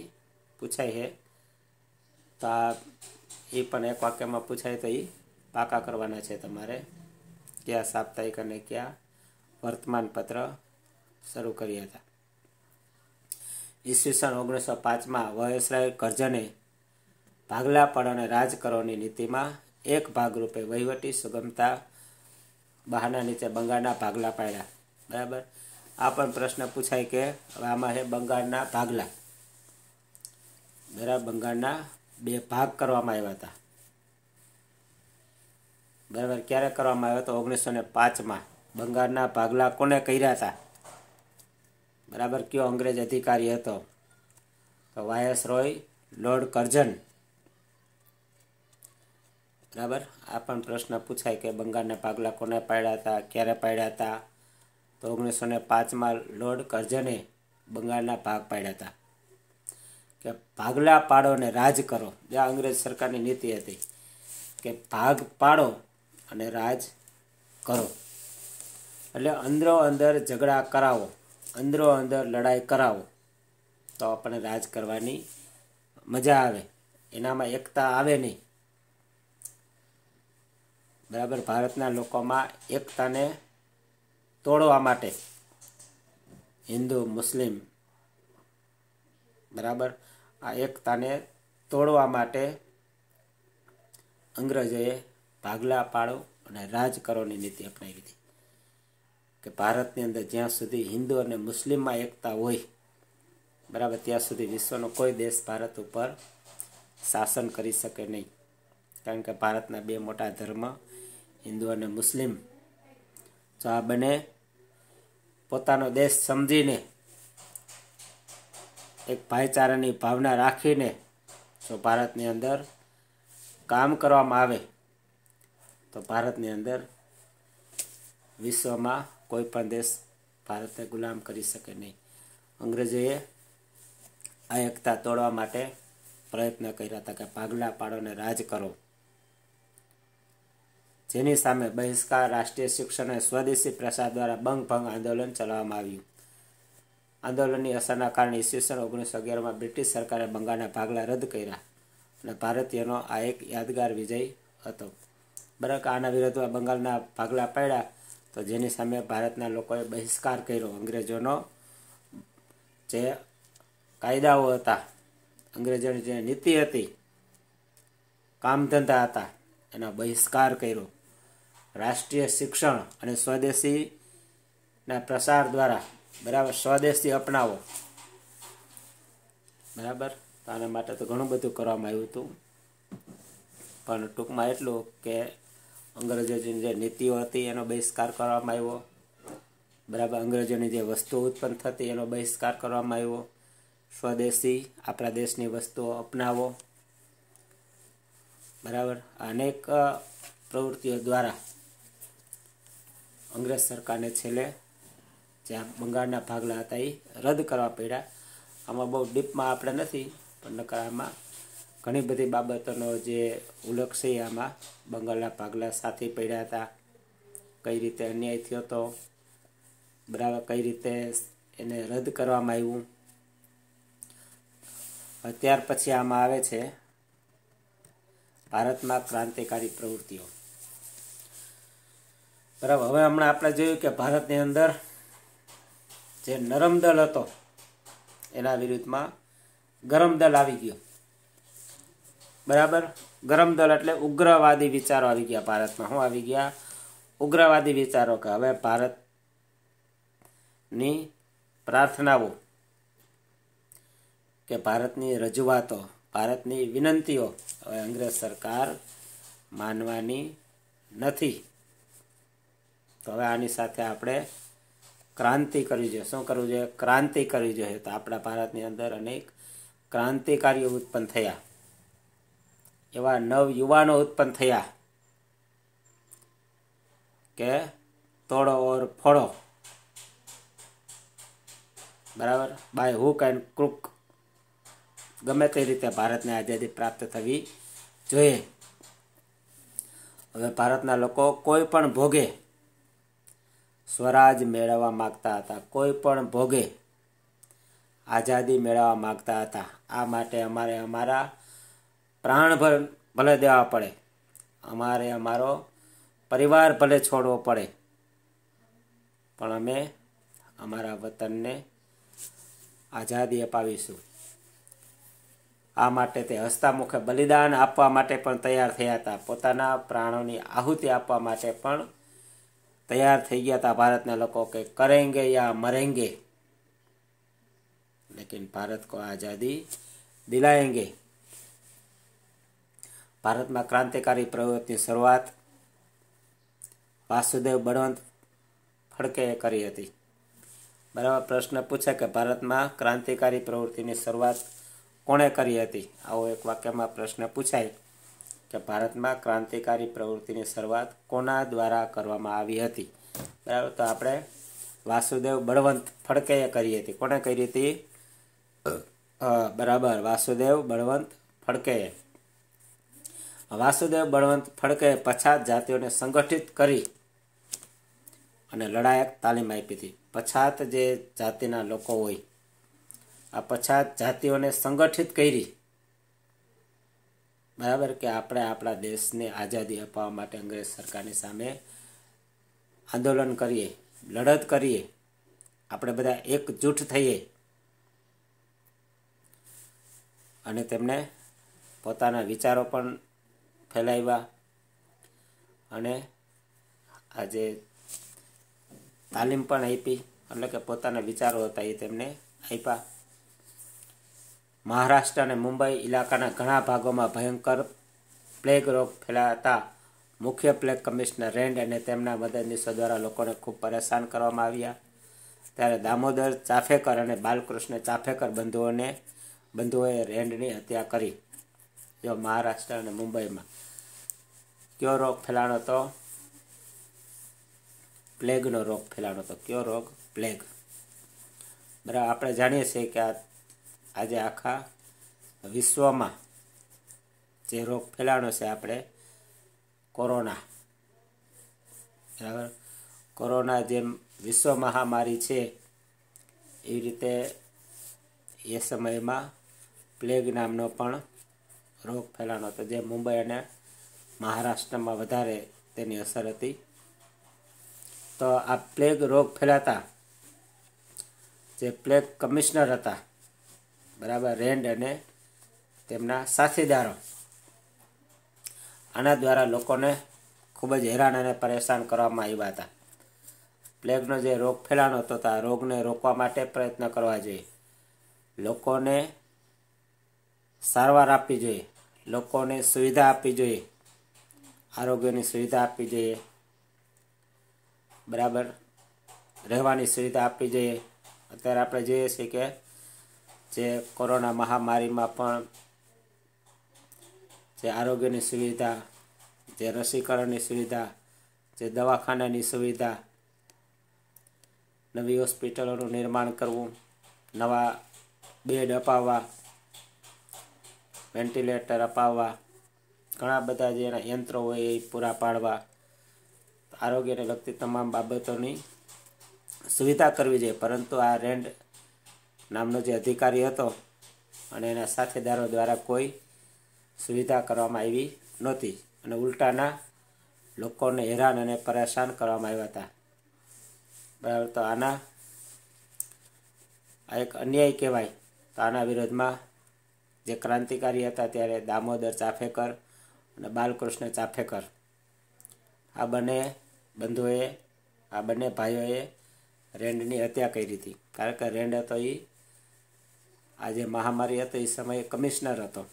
પૂછાય છે તો આ એ પણ એક વાક્યમાં પૂછાય તો એ પાકા કરવાના છે તમારે કયા સાપ્તાહિક અને કયા વર્તમાનપત્ર શરૂ કર્યા હતા ઈસવીસન ઓગણીસો પાંચમાં વયસરાય કરજને ભાગલા પડ અને રાજકરોની નીતિમાં એક ભાગરૂપે વહીવટી સુગમતા બહાના નીચે બંગાળના ભાગલા પાડ્યા બરાબર આ પણ પ્રશ્ન પૂછાય કે હવે આમાં હે બંગાળના ભાગલા બરાબર બંગાળના બે ભાગ કરવામાં આવ્યા હતા બરાબર ક્યારે કરવામાં આવ્યો હતો ઓગણીસો ને પાંચમાં બંગાળના ભાગલા કોને કર્યા હતા બરાબર કયો અંગ્રેજ અધિકારી હતો તો વાયસ રોય લોર્ડ કરજન બરાબર આ પણ પ્રશ્ન પૂછાય કે બંગાળના ભાગલા કોને પાડ્યા હતા ક્યારે પાડ્યા હતા તો ઓગણીસો ને પાંચમાં લોર્ડ કરજને બંગાળના ભાગ પાડ્યા હતા કે ભાગલા પાડો ને રાજ કરો જે અંગ્રેજ સરકારની નીતિ હતી કે ભાગ પાડો અને રાજ કરો એટલે અંદરો અંદર ઝઘડા કરાવો અંદરો અંદર લડાઈ કરાવો તો આપણને રાજ કરવાની મજા આવે એનામાં એકતા આવે નહીં બરાબર ભારતના લોકોમાં એકતાને તોડવા માટે હિન્દુ મુસ્લિમ બરાબર આ એકતાને તોડવા માટે અંગ્રેજોએ ભાગલા પાડો અને રાજ કરોની નીતિ અપનાવી હતી કે ભારતની અંદર જ્યાં સુધી હિન્દુ અને મુસ્લિમમાં એકતા હોય બરાબર ત્યાં સુધી વિશ્વનો કોઈ દેશ ભારત ઉપર શાસન કરી શકે નહીં કારણ કે ભારતના બે મોટા ધર્મ હિન્દુ અને મુસ્લિમ તો આ બંને પોતાનો દેશ સમજીને એક ભાઈચારાની ભાવના રાખીને જો ભારતની અંદર કામ કરવામાં આવે તો ભારતની અંદર વિશ્વમાં કોઈ પણ દેશ ભારતને ગુલામ કરી શકે નહીં અંગ્રેજોએ આ એકતા તોડવા માટે પ્રયત્ન કર્યા હતા કે ભાગલા પાડોને રાજ કરો જેની સામે બહિષ્કાર રાષ્ટ્રીય શિક્ષણ અને સ્વદેશી પ્રસાર દ્વારા બંગ ભંગ આંદોલન ચલાવવામાં આવ્યું આંદોલનની અસરના કારણે ઈસવીસન ઓગણીસો અગિયારમાં બ્રિટિશ સરકારે બંગાળના ભાગલા રદ કર્યા અને ભારતીયોનો આ એક યાદગાર વિજય હતો બરાક આના વિરોધમાં બંગાળના ભાગલા પડ્યા તો જેની સામે ભારતના લોકોએ બહિષ્કાર કર્યો અંગ્રેજોનો જે કાયદાઓ હતા અંગ્રેજોની જે નીતિ હતી કામ ધંધા હતા એનો બહિષ્કાર કર્યો રાષ્ટ્રીય શિક્ષણ અને સ્વદેશીના પ્રસાર દ્વારા બરાબર સ્વદેશી અપનાવો બરાબર તો આના માટે તો ઘણું બધું કરવામાં આવ્યું હતું પણ ટૂંકમાં એટલું કે અંગ્રેજોની જે નીતિઓ હતી એનો બહિષ્કાર કરવામાં આવ્યો બરાબર અંગ્રેજોની જે વસ્તુઓ ઉત્પન્ન થતી એનો બહિષ્કાર કરવામાં આવ્યો સ્વદેશી આપણા દેશની વસ્તુઓ અપનાવો બરાબર અનેક પ્રવૃત્તિઓ દ્વારા અંગ્રેજ સરકારને છેલ્લે જ્યાં બંગાળના ભાગલા હતા એ રદ કરવા પડ્યા આમાં બહુ ડીપમાં આપણે નથી પણ નકર આમાં ઘણી બધી બાબતોનો જે ઉલ્લેખ છે આમાં બંગાળના ભાગલા સાથે પડ્યા હતા કઈ રીતે અન્યાય થયો હતો બરાબર કઈ રીતે એને રદ કરવામાં આવ્યું ત્યાર પછી આમાં આવે છે ભારતમાં ક્રાંતિકારી પ્રવૃત્તિઓ બરાબર હવે હમણાં આપણે જોયું કે ભારતની અંદર જે નરમ દળ હતો એના વિરુદ્ધમાં ગરમ દળ આવી ગયો બરાબર ગરમ દળ એટલે ઉગ્રવાદી વિચારો આવી ગયા ભારતમાં શું આવી ગયા ઉગ્રવાદી વિચારો કે હવે ભારતની પ્રાર્થનાઓ કે ભારતની રજૂઆતો ભારતની વિનંતીઓ હવે અંગ્રેજ સરકાર માનવાની નથી તો હવે આની સાથે આપણે ક્રાંતિ કરવી જોઈએ શું કરવું જોઈએ ક્રાંતિ કરવી જોઈએ તો આપણા ભારતની અંદર અનેક ક્રાંતિકારીઓ ઉત્પન્ન થયા એવા નવ યુવાનો ઉત્પન્ન થયા કે તોડો ઓર ફોડો બરાબર બાય હુક એન્ડ ક્રુક ગમે તે રીતે ભારતને આઝાદી પ્રાપ્ત થવી જોઈએ હવે ભારતના લોકો કોઈ પણ ભોગે સ્વરાજ મેળવવા માગતા હતા કોઈ પણ ભોગે આઝાદી મેળવવા માગતા હતા આ માટે અમારે અમારા પ્રાણ ભલે દેવા પડે અમારે અમારો પરિવાર ભલે છોડવો પડે પણ અમે અમારા વતનને આઝાદી અપાવીશું આ માટે તે હસ્તામુખે બલિદાન આપવા માટે પણ તૈયાર થયા હતા પોતાના પ્રાણોની આહુતિ આપવા માટે પણ તૈયાર થઈ ગયા હતા ભારતના લોકો કે કરેંગે યા મરેંગે લેકિન ભારત કો આઝાદી દિલાએંગે ભારતમાં ક્રાંતિકારી પ્રવૃત્તિની શરૂઆત વાસુદેવ બળવંત ફડકેએ કરી હતી બરાબર પ્રશ્ન પૂછે કે ભારતમાં ક્રાંતિકારી પ્રવૃત્તિની શરૂઆત કોણે કરી હતી આવો એક વાક્યમાં પ્રશ્ન પૂછાય કે ભારતમાં ક્રાંતિકારી પ્રવૃત્તિની શરૂઆત કોના દ્વારા કરવામાં આવી હતી બરાબર તો આપણે વાસુદેવ બળવંત ફડકેએ કરી હતી કોને કરી હતી બરાબર વાસુદેવ બળવંત ફડકેએ વાસુદેવ બળવંત ફડકેએ પછાત જાતિઓને સંગઠિત કરી અને લડાયક તાલીમ આપી હતી પછાત જે જાતિના લોકો હોય આ પછાત જાતિઓને સંગઠિત કરી બરાબર કે આપણે આપણા દેશને આઝાદી અપાવવા માટે અંગ્રેજ સરકારની સામે આંદોલન કરીએ લડત કરીએ આપણે બધા એકજૂઠ થઈએ અને તેમને પોતાના વિચારો પણ ફેલાવ્યા અને આજે તાલીમ પણ આપી એટલે કે પોતાના વિચારો હતા એ તેમને આપ્યા મહારાષ્ટ્ર અને મુંબઈ ઇલાકાના ઘણા ભાગોમાં ભયંકર પ્લેગ રોગ ફેલાતા મુખ્ય પ્લેગ કમિશનર રેન્ડ અને તેમના મદદનીશો દ્વારા લોકોને ખૂબ પરેશાન કરવામાં આવ્યા ત્યારે દામોદર ચાફેકર અને બાલકૃષ્ણ ચાફેકર બંધુઓને બંધુઓએ રેન્ડની હત્યા કરી જો મહારાષ્ટ્ર અને મુંબઈમાં કયો રોગ ફેલાણો હતો પ્લેગનો રોગ ફેલાણો હતો કયો રોગ પ્લેગ બરાબર આપણે જાણીએ છીએ કે આ આજે આખા વિશ્વમાં જે રોગ ફેલાણો છે આપણે કોરોના બરાબર કોરોના જેમ વિશ્વ મહામારી છે એવી રીતે એ સમયમાં પ્લેગ નામનો પણ રોગ ફેલાણો હતો જે મુંબઈ અને મહારાષ્ટ્રમાં વધારે તેની અસર હતી તો આ પ્લેગ રોગ ફેલાતા જે પ્લેગ કમિશનર હતા બરાબર રેન્ડ અને તેમના સાથીદારો આના દ્વારા લોકોને ખૂબ જ હેરાન અને પરેશાન કરવામાં આવ્યા હતા પ્લેગનો જે રોગ ફેલાનો હતો આ રોગને રોકવા માટે પ્રયત્ન કરવા જોઈએ લોકોને સારવાર આપવી જોઈએ લોકોને સુવિધા આપવી જોઈએ આરોગ્યની સુવિધા આપવી જોઈએ બરાબર રહેવાની સુવિધા આપવી જોઈએ અત્યારે આપણે જોઈએ છીએ કે જે કોરોના મહામારીમાં પણ જે આરોગ્યની સુવિધા જે રસીકરણની સુવિધા જે દવાખાનાની સુવિધા નવી હોસ્પિટલોનું નિર્માણ કરવું નવા બેડ અપાવવા વેન્ટિલેટર અપાવવા ઘણા બધા જે એના યંત્રો હોય એ પૂરા પાડવા આરોગ્યને લગતી તમામ બાબતોની સુવિધા કરવી જોઈએ પરંતુ આ રેન્ટ નામનો જે અધિકારી હતો અને એના સાથેદારો દ્વારા કોઈ સુવિધા કરવામાં આવી નહોતી અને ઉલટાના લોકોને હેરાન અને પરેશાન કરવામાં આવ્યા હતા બરાબર તો આના આ એક અન્યાય કહેવાય તો આના વિરોધમાં જે ક્રાંતિકારી હતા ત્યારે દામોદર ચાફેકર અને બાલકૃષ્ણ ચાફેકર આ બંને બંધુઓએ આ બંને ભાઈઓએ રેન્ડની હત્યા કરી હતી કારણ કે રેન્ડ હતો એ આ જે મહામારી હતી એ સમયે કમિશનર હતો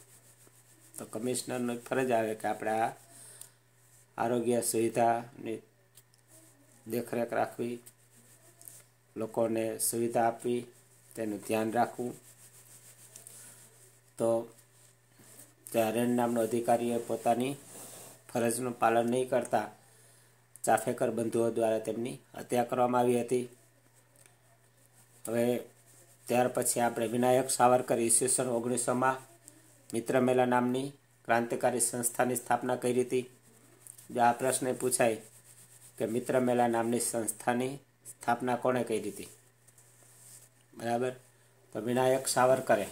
તો કમિશનરનો ફરજ આવે કે આપણે આ આરોગ્ય સુવિધાની દેખરેખ રાખવી લોકોને સુવિધા આપવી તેનું ધ્યાન રાખવું તો ત્યાં નામનો અધિકારીએ પોતાની ફરજનું પાલન નહીં કરતા ચાફેકર બંધુઓ દ્વારા તેમની હત્યા કરવામાં આવી હતી હવે ત્યાર પછી આપણે વિનાયક સાવરકર ઈસવીસન ઓગણીસોમાં મિત્ર મેલા નામની ક્રાંતિકારી સંસ્થાની સ્થાપના કરી હતી જો આ પ્રશ્ન પૂછાય કે મિત્ર મેલા નામની સંસ્થાની સ્થાપના કોણે કરી હતી બરાબર તો વિનાયક સાવરકરે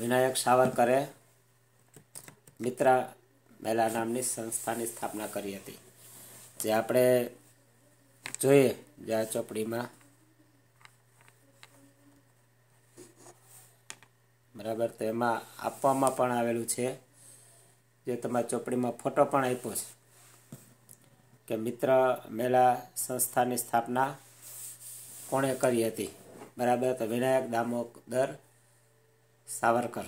વિનાયક સાવરકરે મિત્ર મેલા નામની સંસ્થાની સ્થાપના કરી હતી જે આપણે જોઈએ જે ચોપડીમાં બરાબર તો એમાં આપવામાં પણ આવેલું છે જે તમારી ચોપડીમાં ફોટો પણ આપ્યો છે કે મિત્ર મેલા સંસ્થાની સ્થાપના કોણે કરી હતી બરાબર તો વિનાયક દામોદર સાવરકર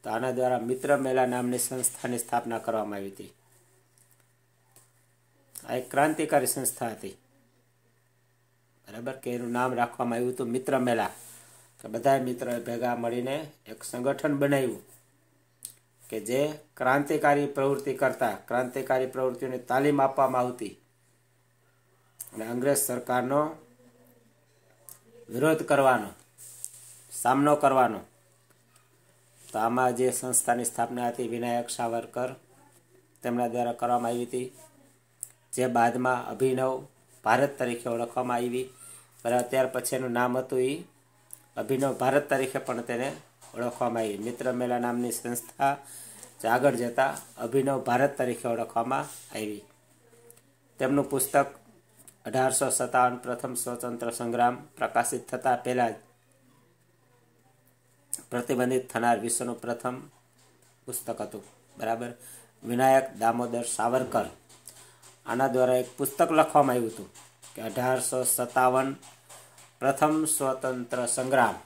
તો આના દ્વારા મિત્ર મેળા નામની સંસ્થાની સ્થાપના કરવામાં આવી હતી આ એક ક્રાંતિકારી સંસ્થા હતી બરાબર કે એનું નામ રાખવામાં આવ્યું હતું મિત્ર મેળા કે બધા મિત્રોએ ભેગા મળીને એક સંગઠન બનાવ્યું કે જે ક્રાંતિકારી પ્રવૃત્તિ કરતા ક્રાંતિકારી પ્રવૃત્તિઓની તાલીમ આપવામાં આવતી અને અંગ્રેજ સરકારનો વિરોધ કરવાનો સામનો કરવાનો તો આમાં જે સંસ્થાની સ્થાપના હતી વિનાયક સાવરકર તેમના દ્વારા કરવામાં આવી હતી જે બાદમાં અભિનવ ભારત તરીકે ઓળખવામાં આવી અને ત્યાર પછી એનું નામ હતું એ અભિનવ ભારત તરીકે પણ તેને ઓળખવામાં આવી મિત્ર મેળા નામની સંસ્થા આગળ જતા અભિનવ ભારત તરીકે ઓળખવામાં આવી તેમનું પુસ્તક અઢારસો સત્તાવન પ્રથમ સ્વતંત્ર સંગ્રામ પ્રકાશિત થતાં પહેલાં જ પ્રતિબંધિત થનાર વિશ્વનું પ્રથમ પુસ્તક હતું બરાબર વિનાયક દામોદર સાવરકર આના દ્વારા એક પુસ્તક લખવામાં આવ્યું હતું કે અઢારસો સત્તાવન પ્રથમ સ્વતંત્ર સંગ્રામ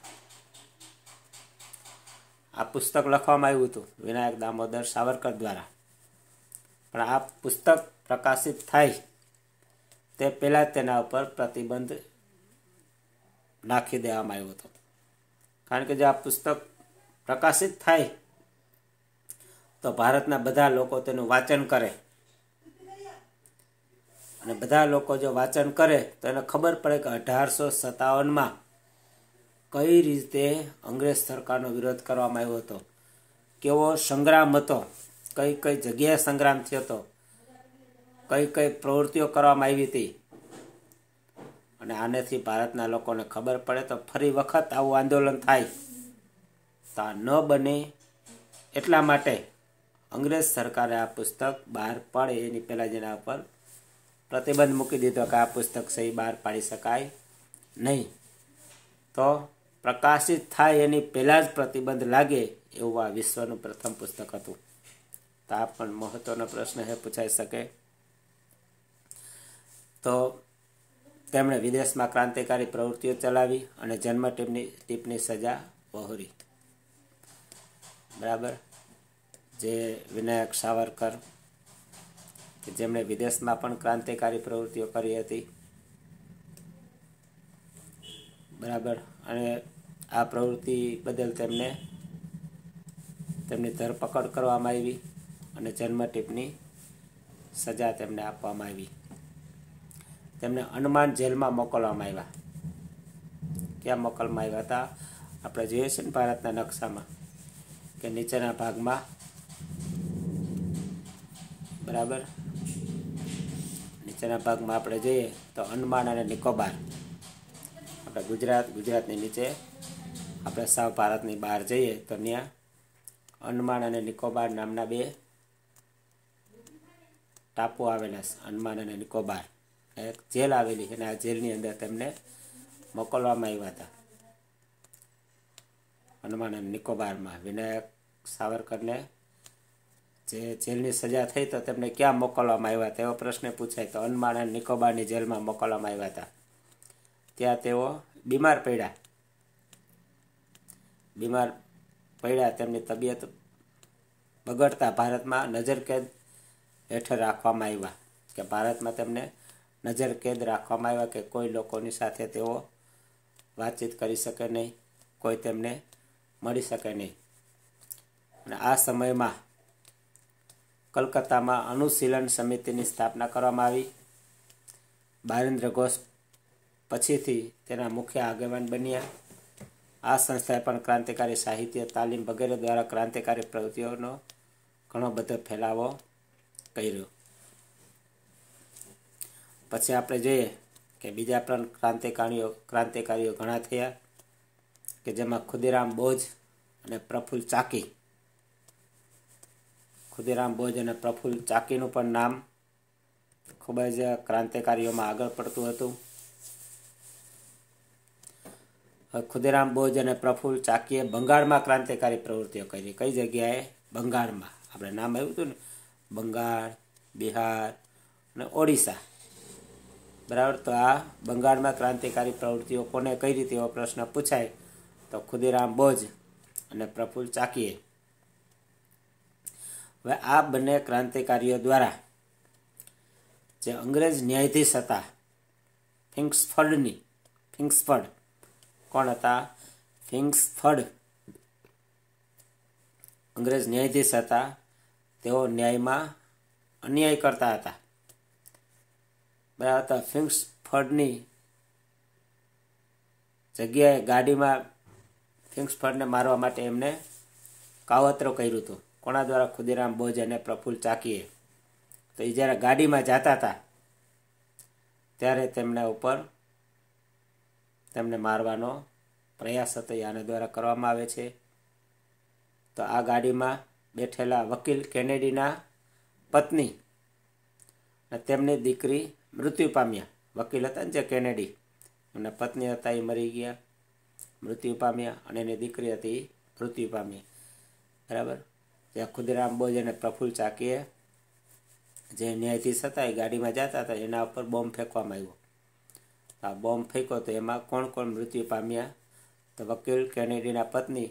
આ પુસ્તક લખવામાં આવ્યું હતું વિનાયક દામોદર સાવરકર દ્વારા પણ આ પુસ્તક પ્રકાશિત થાય તે પહેલાં તેના ઉપર પ્રતિબંધ નાખી દેવામાં આવ્યો હતો કારણ કે જો આ પુસ્તક પ્રકાશિત થાય તો ભારતના બધા લોકો તેનું વાંચન કરે અને બધા લોકો જો વાંચન કરે તો એને ખબર પડે કે અઢારસો સત્તાવનમાં કઈ રીતે અંગ્રેજ સરકારનો વિરોધ કરવામાં આવ્યો હતો કેવો સંગ્રામ હતો કઈ કઈ જગ્યાએ સંગ્રામ થયો હતો કઈ કઈ પ્રવૃત્તિઓ કરવામાં આવી હતી અને આનેથી ભારતના લોકોને ખબર પડે તો ફરી વખત આવું આંદોલન થાય તો આ ન બને એટલા માટે અંગ્રેજ સરકારે આ પુસ્તક બહાર પાડે એની પહેલાં જેના ઉપર પ્રતિબંધ મૂકી દીધો કે આ પુસ્તક સહી બહાર પાડી શકાય નહીં તો પ્રકાશિત થાય એની પહેલાં જ પ્રતિબંધ લાગે એવું આ વિશ્વનું પ્રથમ પુસ્તક હતું તો આ પણ મહત્વનો પ્રશ્ન હે પૂછાઈ શકે તો તેમણે વિદેશમાં ક્રાંતિકારી પ્રવૃત્તિઓ ચલાવી અને જન્મ ટીપની ટીપની સજા વહોરી બરાબર જે વિનાયક સાવરકર જેમણે વિદેશમાં પણ ક્રાંતિકારી પ્રવૃત્તિઓ કરી હતી બરાબર અને આ પ્રવૃત્તિ બદલ તેમને તેમની ધરપકડ કરવામાં આવી અને જન્મટીપની સજા તેમને આપવામાં આવી તેમને અનુમાન જેલમાં મોકલવામાં આવ્યા ક્યાં મોકલવામાં આવ્યા હતા આપણે જોઈએ છીએ ને ભારતના નકશામાં કે નીચેના ભાગમાં બરાબર નીચેના ભાગમાં આપણે જોઈએ તો અંડમાન અને નિકોબાર આપણે ગુજરાત ગુજરાતની નીચે આપણે સાવ ભારતની બહાર જઈએ તો ત્યાં અંડમાન અને નિકોબાર નામના બે ટાપુ આવેલા છે અંડમાન અને નિકોબાર એક જેલ આવેલી છે અને આ જેલની અંદર તેમને મોકલવામાં આવ્યા હતા અંડમાન અને નિકોબારમાં વિનાયક સાવરકરને જે જેલની સજા થઈ તો તેમને ક્યાં મોકલવામાં આવ્યા તેવો પ્રશ્ન પૂછાય તો અંદમાન અને નિકોબારની જેલમાં મોકલવામાં આવ્યા હતા ત્યાં તેઓ બીમાર પડ્યા બીમાર પડ્યા તેમની તબિયત બગડતા ભારતમાં નજરકેદ હેઠળ રાખવામાં આવ્યા કે ભારતમાં તેમને નજરકેદ રાખવામાં આવ્યા કે કોઈ લોકોની સાથે તેઓ વાતચીત કરી શકે નહીં કોઈ તેમને મળી શકે નહીં અને આ સમયમાં કલકત્તામાં અનુશીલન સમિતિની સ્થાપના કરવામાં આવી બારેન્દ્ર ઘોષ પછીથી તેના મુખ્ય આગેવાન બન્યા આ સંસ્થાએ પણ ક્રાંતિકારી સાહિત્ય તાલીમ વગેરે દ્વારા ક્રાંતિકારી પ્રવૃત્તિઓનો ઘણો બધો ફેલાવો કર્યો પછી આપણે જોઈએ કે બીજા પણ ક્રાંતિકારીઓ ક્રાંતિકારીઓ ઘણા થયા કે જેમાં ખુદીરામ બોઝ અને પ્રફુલ્લ ચાકી ખુદીરામ બોઝ અને પ્રફુલ્લ ચાકીનું પણ નામ ખૂબ જ ક્રાંતિકારીઓમાં આગળ પડતું હતું ખુદીરામ બોઝ અને પ્રફુલ્લ ચાકીએ બંગાળમાં ક્રાંતિકારી પ્રવૃત્તિઓ કરી કઈ જગ્યાએ બંગાળમાં આપણે નામ આવ્યું હતું ને બંગાળ બિહાર અને ઓડિશા બરાબર તો આ બંગાળમાં ક્રાંતિકારી પ્રવૃત્તિઓ કોને કઈ રીતે એવો પ્રશ્ન પૂછાય તો ખુદીરામ બોજ અને પ્રફુલ્લ ચાકીએ હવે આ બંને ક્રાંતિકારીઓ દ્વારા જે અંગ્રેજ ન્યાયાધીશ હતા ફિંક્સફર્ડની ફિંક્સફર્ડ કોણ હતા ફિંક્સફર્ડ અંગ્રેજ ન્યાયાધીશ હતા તેઓ ન્યાયમાં અન્યાય કરતા હતા બરાબર હતા ફિંક્સફર્ડની જગ્યાએ ગાડીમાં ફિંક્સફર્ડને મારવા માટે એમને કાવતરો કર્યું હતું કોણા દ્વારા ખુદીરામ બોજ અને પ્રફુલ ચાકીએ તો એ જ્યારે ગાડીમાં જતા હતા ત્યારે તેમના ઉપર તેમને મારવાનો પ્રયાસ હતો એ આના દ્વારા કરવામાં આવે છે તો આ ગાડીમાં બેઠેલા વકીલ કેનેડીના પત્ની અને તેમની દીકરી મૃત્યુ પામ્યા વકીલ હતા ને જે કેનેડી એમના પત્ની હતા એ મરી ગયા મૃત્યુ પામ્યા અને એની દીકરી હતી મૃત્યુ પામી બરાબર ત્યાં ખુદરામ બોજ અને પ્રફુલ ચાકીએ જે ન્યાયાધીશ હતા એ ગાડીમાં જતા હતા એના ઉપર બોમ્બ ફેંકવામાં આવ્યો આ બોમ્બ ફેંક્યો તો એમાં કોણ કોણ મૃત્યુ પામ્યા તો વકીલ કેનેડીના પત્ની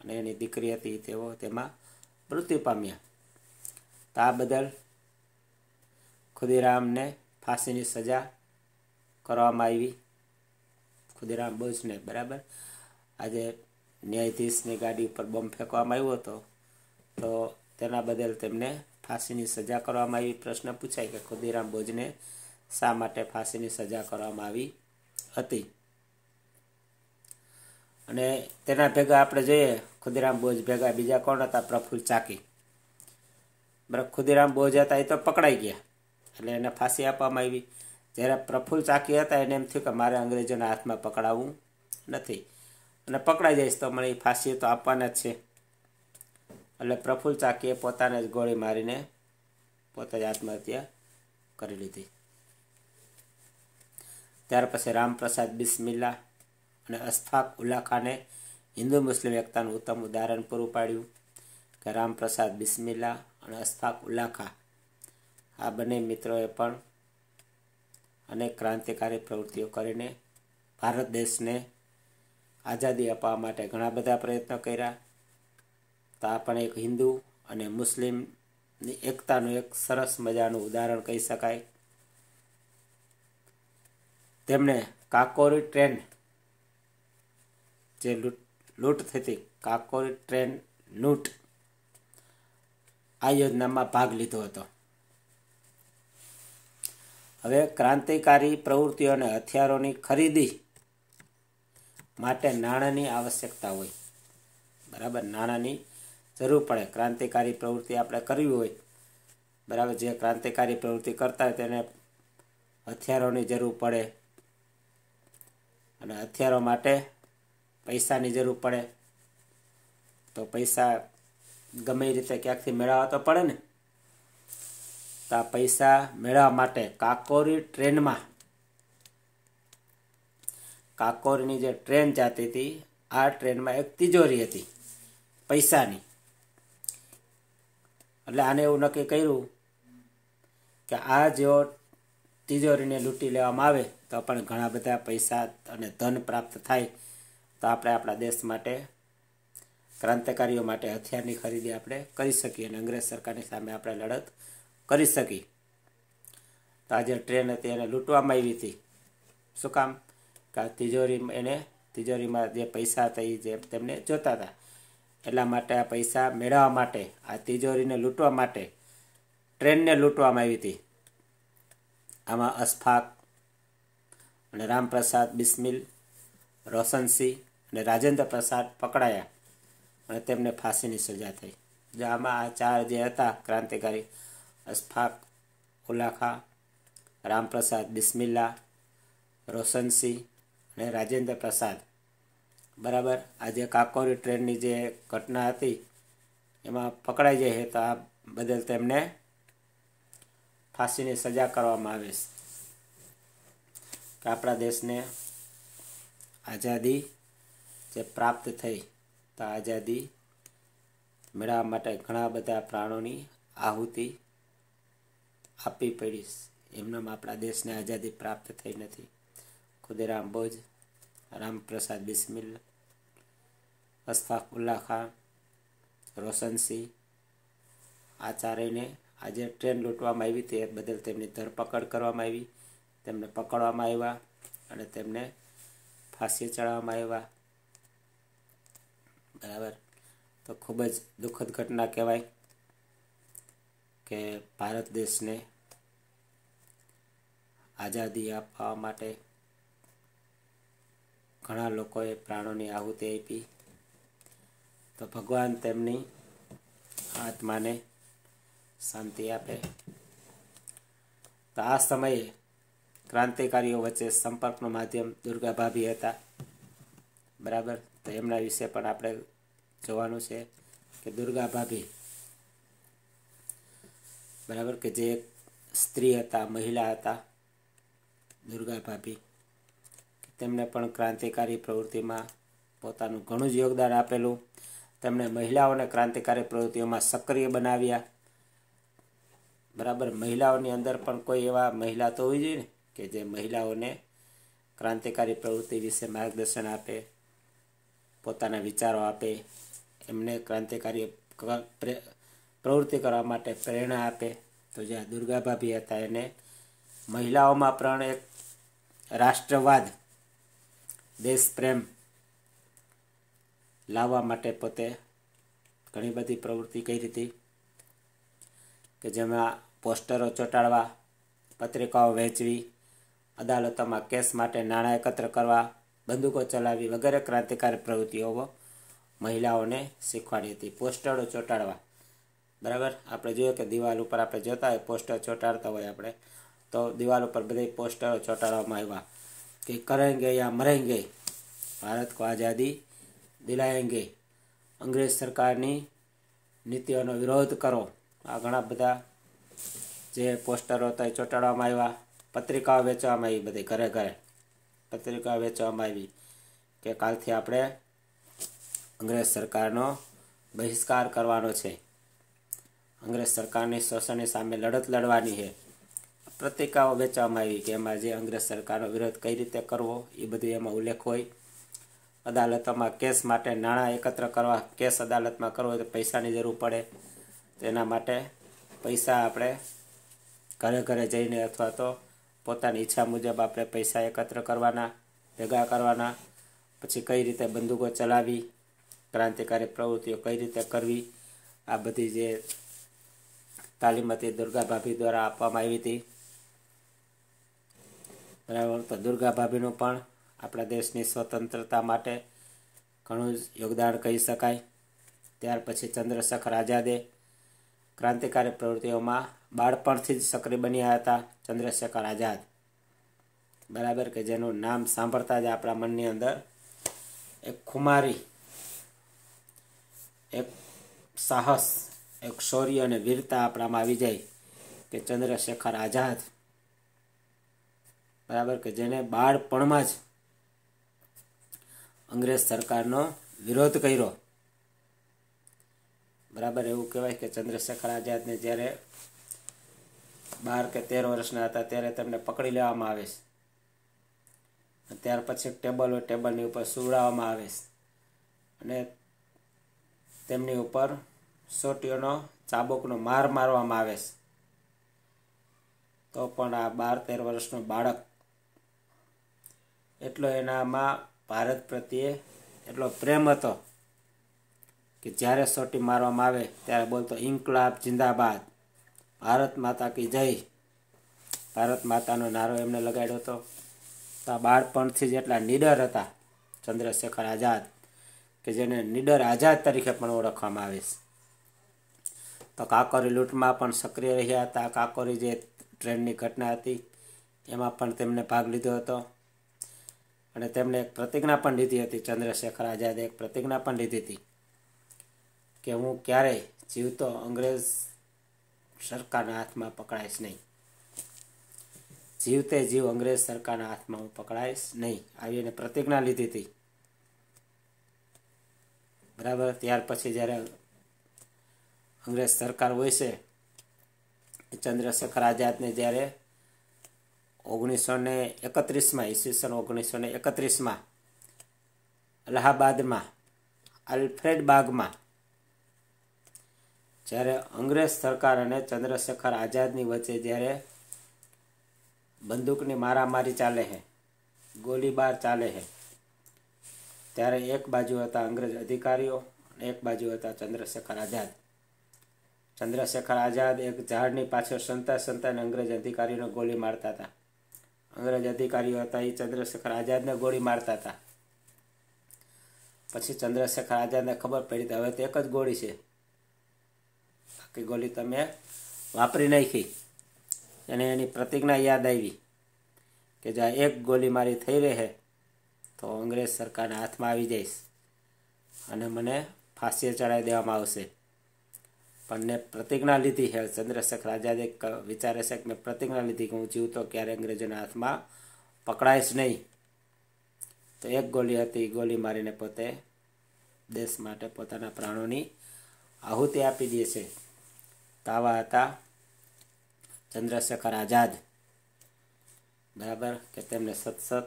અને એની દીકરી હતી તેઓ તેમાં મૃત્યુ પામ્યા તો આ બદલ ખુદીરામને ફાંસીની સજા કરવામાં આવી ખુદીરામ બોઝને બરાબર આજે ન્યાયાધીશની ગાડી ઉપર બોમ્બ ફેંકવામાં આવ્યો હતો તો તેના બદલ તેમને ફાંસીની સજા કરવામાં આવી પ્રશ્ન પૂછાય કે ખુદીરામ બોઝને શા માટે ફાંસીની સજા કરવામાં આવી હતી અને તેના ભેગા આપણે જોઈએ ખુદીરામ બોઝ ભેગા બીજા કોણ હતા પ્રફુલ ચાકી બરાબર ખુદીરામ બોઝ હતા એ તો પકડાઈ ગયા એટલે એને ફાંસી આપવામાં આવી જ્યારે પ્રફુલ ચાકી હતા એને એમ થયું કે મારે અંગ્રેજોના હાથમાં પકડાવવું નથી અને પકડાઈ જઈશ તો મને એ ફાંસી તો આપવાના જ છે એટલે પ્રફુલ્લ ચાકીએ પોતાને જ ગોળી મારીને પોતે જ આત્મહત્યા કરી લીધી ત્યાર પછી રામપ્રસાદ બિસ્મિલ્લા અને અસ્ફાક ઉલ્લા હિન્દુ મુસ્લિમ એકતાનું ઉત્તમ ઉદાહરણ પૂરું પાડ્યું કે રામપ્રસાદ બિસ્મિલ્લા અને અસ્ફાક ઉલ્લા આ બંને મિત્રોએ પણ અનેક ક્રાંતિકારી પ્રવૃત્તિઓ કરીને ભારત દેશને આઝાદી અપાવવા માટે ઘણા બધા પ્રયત્નો કર્યા તો પણ એક હિન્દુ અને મુસ્લિમની એકતાનું એક સરસ મજાનું ઉદાહરણ કહી શકાય તેમણે કાકોરી ટ્રેન જે લૂંટ લૂંટ થતી કાકોરી ટ્રેન લૂંટ આ યોજનામાં ભાગ લીધો હતો હવે ક્રાંતિકારી પ્રવૃત્તિઓ અને હથિયારોની ખરીદી માટે નાણાંની આવશ્યકતા હોય બરાબર નાણાંની જરૂર પડે ક્રાંતિકારી પ્રવૃત્તિ આપણે કરવી હોય બરાબર જે ક્રાંતિકારી પ્રવૃત્તિ કરતા હોય તેને હથિયારોની જરૂર પડે અને હથિયારો માટે પૈસાની જરૂર પડે તો પૈસા ગમે એ રીતે ક્યાંકથી મેળવવા તો પડે ને તો આ પૈસા મેળવવા માટે કાકોરી ટ્રેનમાં કાકોરીની જે ટ્રેન જતી હતી આ ટ્રેનમાં એક તિજોરી હતી પૈસાની એટલે આને એવું નક્કી કર્યું કે આ જેવો તિજોરીને લૂંટી લેવામાં આવે તો પણ ઘણા બધા પૈસા અને ધન પ્રાપ્ત થાય તો આપણે આપણા દેશ માટે ક્રાંતિકારીઓ માટે હથિયારની ખરીદી આપણે કરી શકીએ અને અંગ્રેજ સરકારની સામે આપણે લડત કરી શકી તો આ જે ટ્રેન હતી એને લૂંટવામાં આવી હતી શું કામ કે આ તિજોરી એને તિજોરીમાં જે પૈસા હતા એ જે તેમને જોતા હતા એટલા માટે આ પૈસા મેળવવા માટે આ તિજોરીને લૂંટવા માટે ટ્રેનને લૂંટવામાં આવી હતી આમાં અશફાક અને રામપ્રસાદ બિસ્મિલ રોશનસિંહ અને રાજેન્દ્ર પ્રસાદ પકડાયા અને તેમને ફાંસીની સજા થઈ જો આમાં આ ચાર જે હતા ક્રાંતિકારી અશફાક ઉલાખા રામપ્રસાદ બિસ્મિલ્લા રોશનસિંહ અને રાજેન્દ્ર પ્રસાદ બરાબર આજે કાકોરી ટ્રેનની જે ઘટના હતી એમાં પકડાઈ જાય તો આ બદલ તેમને ફાંસીની સજા કરવામાં આવે કે આપણા દેશને આઝાદી જે પ્રાપ્ત થઈ તો આઝાદી મેળવવા માટે ઘણા બધા પ્રાણોની આહુતિ આપવી પડી એમનામાં આપણા દેશને આઝાદી પ્રાપ્ત થઈ નથી ખુદીરામ બોઝ રામપ્રસાદ બિસ્મિલ અશફાકુલ્લા ખાન રોશનસિંહ આ ચારેયને આજે ટ્રેન લૂંટવામાં આવી તે બદલ તેમની ધરપકડ કરવામાં આવી તેમને પકડવામાં આવ્યા અને તેમને ફાંસી ચડાવવામાં આવ્યા બરાબર તો ખૂબ જ દુઃખદ ઘટના કહેવાય કે ભારત દેશને આઝાદી આપવા માટે ઘણા લોકોએ પ્રાણોની આહુતિ આપી તો ભગવાન તેમની આત્માને શાંતિ આપે તો આ સમયે ક્રાંતિકારીઓ વચ્ચે સંપર્કનું માધ્યમ દુર્ગા ભાભી હતા બરાબર તો એમના વિશે પણ આપણે જોવાનું છે કે દુર્ગા ભાભી બરાબર કે જે સ્ત્રી હતા મહિલા હતા દુર્ગા ભાભી તેમણે પણ ક્રાંતિકારી પ્રવૃત્તિમાં પોતાનું ઘણું જ યોગદાન આપેલું તેમણે મહિલાઓને ક્રાંતિકારી પ્રવૃત્તિઓમાં સક્રિય બનાવ્યા બરાબર મહિલાઓની અંદર પણ કોઈ એવા મહિલા તો હોવી જોઈએ ને કે જે મહિલાઓને ક્રાંતિકારી પ્રવૃત્તિ વિશે માર્ગદર્શન આપે પોતાના વિચારો આપે એમને ક્રાંતિકારી પ્રવૃત્તિ કરવા માટે પ્રેરણા આપે તો જ્યાં દુર્ગાભાભી હતા એને મહિલાઓમાં પણ એક રાષ્ટ્રવાદ દેશપ્રેમ લાવવા માટે પોતે ઘણી બધી પ્રવૃત્તિ કરી હતી કે જેમાં પોસ્ટરો ચોંટાડવા પત્રિકાઓ વહેંચવી અદાલતોમાં કેસ માટે નાણાં એકત્ર કરવા બંદૂકો ચલાવી વગેરે ક્રાંતિકારી પ્રવૃત્તિઓ મહિલાઓને શીખવાડી હતી પોસ્ટરો ચોંટાડવા બરાબર આપણે જોઈએ કે દિવાલ ઉપર આપણે જોતા હોય પોસ્ટર ચોંટાડતા હોય આપણે તો દિવાલ ઉપર બધી પોસ્ટરો ચોંટાડવામાં આવ્યા कि करेंगे या मरेंगे ભારત કો આઝાદી દિલાએંગે અંગ્રેજ સરકારની નીતિઓનો વિરોધ કરો આ ઘણા બધા જે પોસ્ટરો ત્યાં એ ચોંટાડવામાં આવ્યા પત્રિકાઓ વેચવામાં આવી બધી ઘરે ઘરે પત્રિકાઓ વેચવામાં આવી કે કાલથી આપણે અંગ્રેજ સરકારનો બહિષ્કાર કરવાનો છે અંગ્રેજ સરકારની શોષણની સામે લડત લડવાની છે પ્રતિકાઓ વેચવામાં આવી કે એમાં જે અંગ્રેજ સરકારનો વિરોધ કઈ રીતે કરવો એ બધું એમાં ઉલ્લેખ હોય અદાલતોમાં કેસ માટે નાણાં એકત્ર કરવા કેસ અદાલતમાં કરવો તો પૈસાની જરૂર પડે તેના માટે પૈસા આપણે ઘરે ઘરે જઈને અથવા તો પોતાની ઈચ્છા મુજબ આપણે પૈસા એકત્ર કરવાના ભેગા કરવાના પછી કઈ રીતે બંદૂકો ચલાવી ક્રાંતિકારી પ્રવૃત્તિઓ કઈ રીતે કરવી આ બધી જે તાલીમ હતી દુર્ગા ભાભી દ્વારા આપવામાં આવી હતી બરાબર તો દુર્ગા ભાભીનું પણ આપણા દેશની સ્વતંત્રતા માટે ઘણું જ યોગદાન કહી શકાય ત્યાર પછી ચંદ્રશેખર આઝાદે ક્રાંતિકારી પ્રવૃત્તિઓમાં બાળપણથી જ સક્રિય બન્યા હતા ચંદ્રશેખર આઝાદ બરાબર કે જેનું નામ સાંભળતા જ આપણા મનની અંદર એક ખુમારી એક સાહસ એક શૌર્ય અને વીરતા આપણામાં આવી જાય કે ચંદ્રશેખર આઝાદ બરાબર કે જેને બાળપણમાં જ અંગ્રેજ સરકારનો વિરોધ કર્યો બરાબર એવું કહેવાય કે ચંદ્રશેખર આઝાદને જ્યારે બાર કે તેર વર્ષના હતા ત્યારે તેમને પકડી લેવામાં આવે છે ત્યાર પછી ટેબલ હોય ટેબલની ઉપર સુવડાવવામાં આવે છે અને તેમની ઉપર સોટીઓનો ચાબુકનો માર મારવામાં આવે છે તો પણ આ બાર તેર વર્ષનો બાળક એટલો એનામાં ભારત પ્રત્યે એટલો પ્રેમ હતો કે જ્યારે સોટી મારવામાં આવે ત્યારે બોલતો ઇન્કલાબ જિંદાબાદ ભારત માતા કી જય ભારત માતાનો નારો એમને લગાડ્યો હતો તો બાળપણથી જ એટલા નીડર હતા ચંદ્રશેખર આઝાદ કે જેને નીડર આઝાદ તરીકે પણ ઓળખવામાં આવે છે તો કાકોરી લૂંટમાં પણ સક્રિય રહ્યા હતા કાકોરી જે ટ્રેનની ઘટના હતી એમાં પણ તેમણે ભાગ લીધો હતો અને તેમણે એક પ્રતિજ્ઞા પણ લીધી હતી ચંદ્રશેખર આઝાદે એક પ્રતિજ્ઞા પણ લીધી હતી કે હું ક્યારેય જીવતો અંગ્રેજ સરકારના હાથમાં પકડાઈશ નહીં જીવતે જીવ અંગ્રેજ સરકારના હાથમાં હું પકડાઈશ નહીં આવી એને પ્રતિજ્ઞા લીધી હતી બરાબર ત્યાર પછી જ્યારે અંગ્રેજ સરકાર હોય છે ચંદ્રશેખર આઝાદને જ્યારે ઓગણીસો ને એકત્રીસમાં સન ઓગણીસો ને એકત્રીસમાં અલ્હાબાદમાં આલ્ફ્રેડ બાગમાં જ્યારે અંગ્રેજ સરકાર અને ચંદ્રશેખર આઝાદની વચ્ચે જ્યારે બંદૂકની મારામારી ચાલે છે ગોળીબાર ચાલે છે ત્યારે એક બાજુ હતા અંગ્રેજ અધિકારીઓ અને એક બાજુ હતા ચંદ્રશેખર આઝાદ ચંદ્રશેખર આઝાદ એક ઝાડની પાછળ સંતા સંતાને અંગ્રેજ અધિકારીઓને ગોળી મારતા હતા અંગ્રેજ અધિકારીઓ હતા એ ચંદ્રશેખર આઝાદને ગોળી મારતા હતા પછી ચંદ્રશેખર આઝાદને ખબર પડી તો હવે તો એક જ ગોળી છે બાકી ગોળી તમે વાપરી નાખી અને એની પ્રતિજ્ઞા યાદ આવી કે જો એક ગોળી મારી થઈ રહે તો અંગ્રેજ સરકારના હાથમાં આવી જઈશ અને મને ફાંસી ચડાવી દેવામાં આવશે પણ મેં પ્રતિજ્ઞા લીધી છે ચંદ્રશેખર આઝાદે વિચારે છે કે મેં પ્રતિજ્ઞા લીધી કે હું તો ક્યારે અંગ્રેજોના હાથમાં પકડાઈશ નહીં તો એક ગોલી હતી ગોલી મારીને પોતે દેશ માટે પોતાના પ્રાણોની આહુતિ આપી દે છે તાવા હતા ચંદ્રશેખર આઝાદ બરાબર કે તેમને સતસત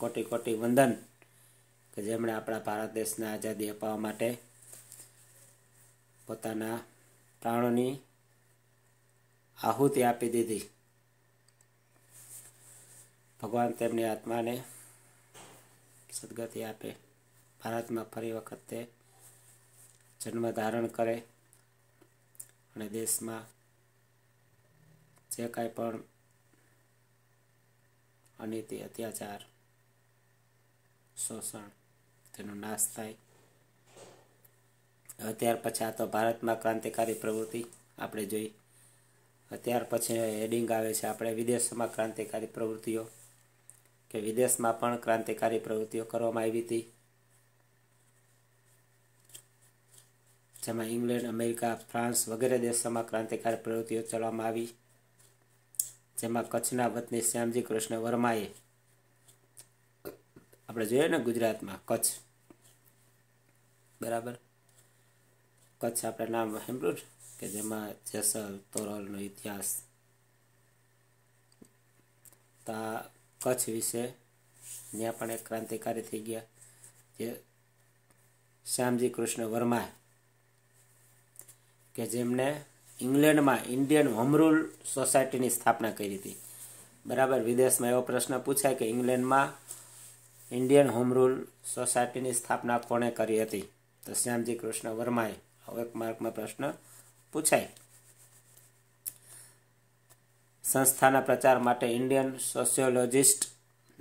કોટી કોટી વંદન કે જેમણે આપણા ભારત દેશને આઝાદી અપાવવા માટે પોતાના પ્રાણોની આહુતિ આપી દીધી ભગવાન તેમની આત્માને સદગતિ આપે ભારતમાં ફરી વખતે જન્મ ધારણ કરે અને દેશમાં જે કાંઈ પણ અનીતિ અત્યાચાર શોષણ તેનો નાશ થાય ત્યાર પછી આ તો ભારતમાં ક્રાંતિકારી પ્રવૃત્તિ આપણે જોઈ ત્યાર પછી હેડિંગ આવે છે આપણે વિદેશમાં ક્રાંતિકારી પ્રવૃત્તિઓ કે વિદેશમાં પણ ક્રાંતિકારી પ્રવૃત્તિઓ કરવામાં આવી હતી જેમાં ઇંગ્લેન્ડ અમેરિકા ફ્રાન્સ વગેરે દેશોમાં ક્રાંતિકારી પ્રવૃત્તિઓ ચલાવવામાં આવી જેમાં કચ્છના વતની શ્યામજી કૃષ્ણ વર્માએ આપણે જોઈએ ને ગુજરાતમાં કચ્છ બરાબર કચ્છ આપણે નામ સાંભળ્યું કે જેમાં જેસલ તોરલનો ઇતિહાસ તા કચ્છ વિશે જ્યાં પણ એક ક્રાંતિકારી થઈ ગયા જે શ્યામજી કૃષ્ણ વર્મા કે જેમણે ઇંગ્લેન્ડમાં ઇન્ડિયન હોમરૂલ સોસાયટીની સ્થાપના કરી હતી બરાબર વિદેશમાં એવો પ્રશ્ન પૂછાય કે ઇંગ્લેન્ડમાં ઇન્ડિયન હોમરૂલ સોસાયટીની સ્થાપના કોણે કરી હતી તો શ્યામજી કૃષ્ણ વર્માએ એક માર્કમાં પ્રશ્ન પૂછાય સંસ્થાના પ્રચાર માટે ઇન્ડિયન સોશિયોલોજિસ્ટ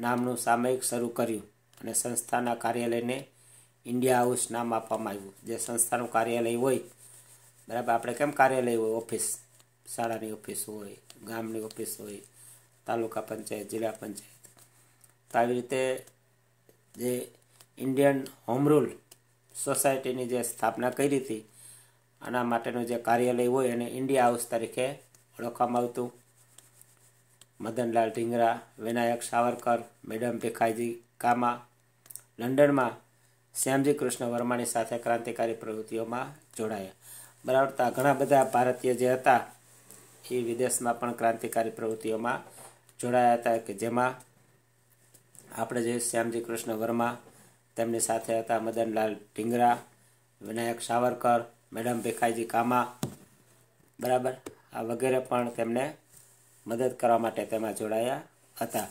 નામનું સામયિક શરૂ કર્યું અને સંસ્થાના કાર્યાલયને ઇન્ડિયા હાઉસ નામ આપવામાં આવ્યું જે સંસ્થાનું કાર્યાલય હોય બરાબર આપણે કેમ કાર્યાલય હોય ઓફિસ શાળાની ઓફિસ હોય ગામની ઓફિસ હોય તાલુકા પંચાયત જિલ્લા પંચાયત તો આવી રીતે જે ઇન્ડિયન હોમ રૂલ સોસાયટીની જે સ્થાપના કરી હતી આના માટેનું જે કાર્યાલય હોય એને ઇન્ડિયા હાઉસ તરીકે ઓળખવામાં આવતું મદનલાલ ઢીંગરા વિનાયક સાવરકર મેડમ ભીખાજી કામા લંડનમાં શ્યામજી કૃષ્ણ વર્માની સાથે ક્રાંતિકારી પ્રવૃત્તિઓમાં જોડાયા બરાબર ઘણા બધા ભારતીય જે હતા એ વિદેશમાં પણ ક્રાંતિકારી પ્રવૃત્તિઓમાં જોડાયા હતા કે જેમાં આપણે જે શ્યામજી કૃષ્ણ વર્મા તેમની સાથે હતા મદનલાલ ઢીંગરા વિનાયક સાવરકર મેડમ ભેખાઈજી કામા બરાબર આ વગેરે પણ તેમને મદદ કરવા માટે તેમાં જોડાયા હતા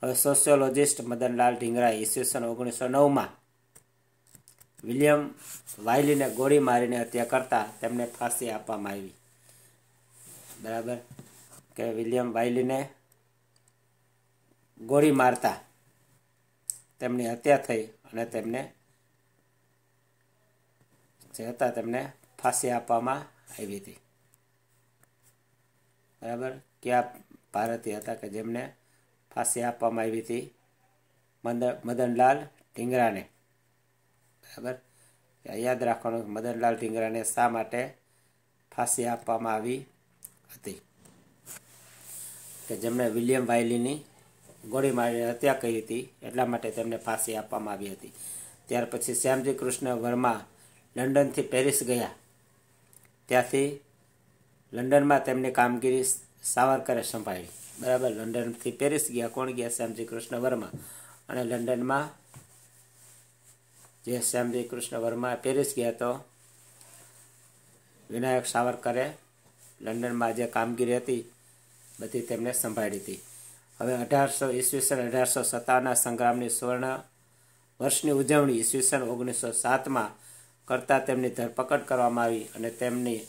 હવે સોશિયોલોજિસ્ટ મદનલાલ ઢીંગરા ઈસવીસન ઓગણીસો નવમાં વિલિયમ વાયલીને ગોળી મારીને હત્યા કરતાં તેમને ફાંસી આપવામાં આવી બરાબર કે વિલિયમ વાયલીને ગોળી મારતા તેમની હત્યા થઈ અને તેમને જે હતા તેમને ફાંસી આપવામાં આવી હતી બરાબર કયા ભારતીય હતા કે જેમને ફાંસી આપવામાં આવી હતી મદનલાલ ઢીંગરાને બરાબર યાદ રાખવાનું મદનલાલ ઢીંગરાને શા માટે ફાંસી આપવામાં આવી હતી કે જેમણે વિલિયમ વાયલીની ગોળી મારી હત્યા કરી હતી એટલા માટે તેમને ફાંસી આપવામાં આવી હતી ત્યાર પછી શ્યામજી કૃષ્ણ વર્મા લંડનથી પેરિસ ગયા ત્યાંથી લંડનમાં તેમની કામગીરી સાવરકરે સંભાળી બરાબર લંડનથી પેરિસ ગયા કોણ ગયા શ્યામજી કૃષ્ણ વર્મા અને લંડનમાં જે શ્યામજી કૃષ્ણ વર્મા પેરિસ ગયા તો વિનાયક સાવરકરે લંડનમાં જે કામગીરી હતી બધી તેમણે સંભાળી હતી હવે અઢારસો ઈસવીસન અઢારસો સત્તાના સંગ્રામની સુવર્ણ વર્ષની ઉજવણી ઈસવીસન ઓગણીસો સાતમાં કરતાં તેમની ધરપકડ કરવામાં આવી અને તેમની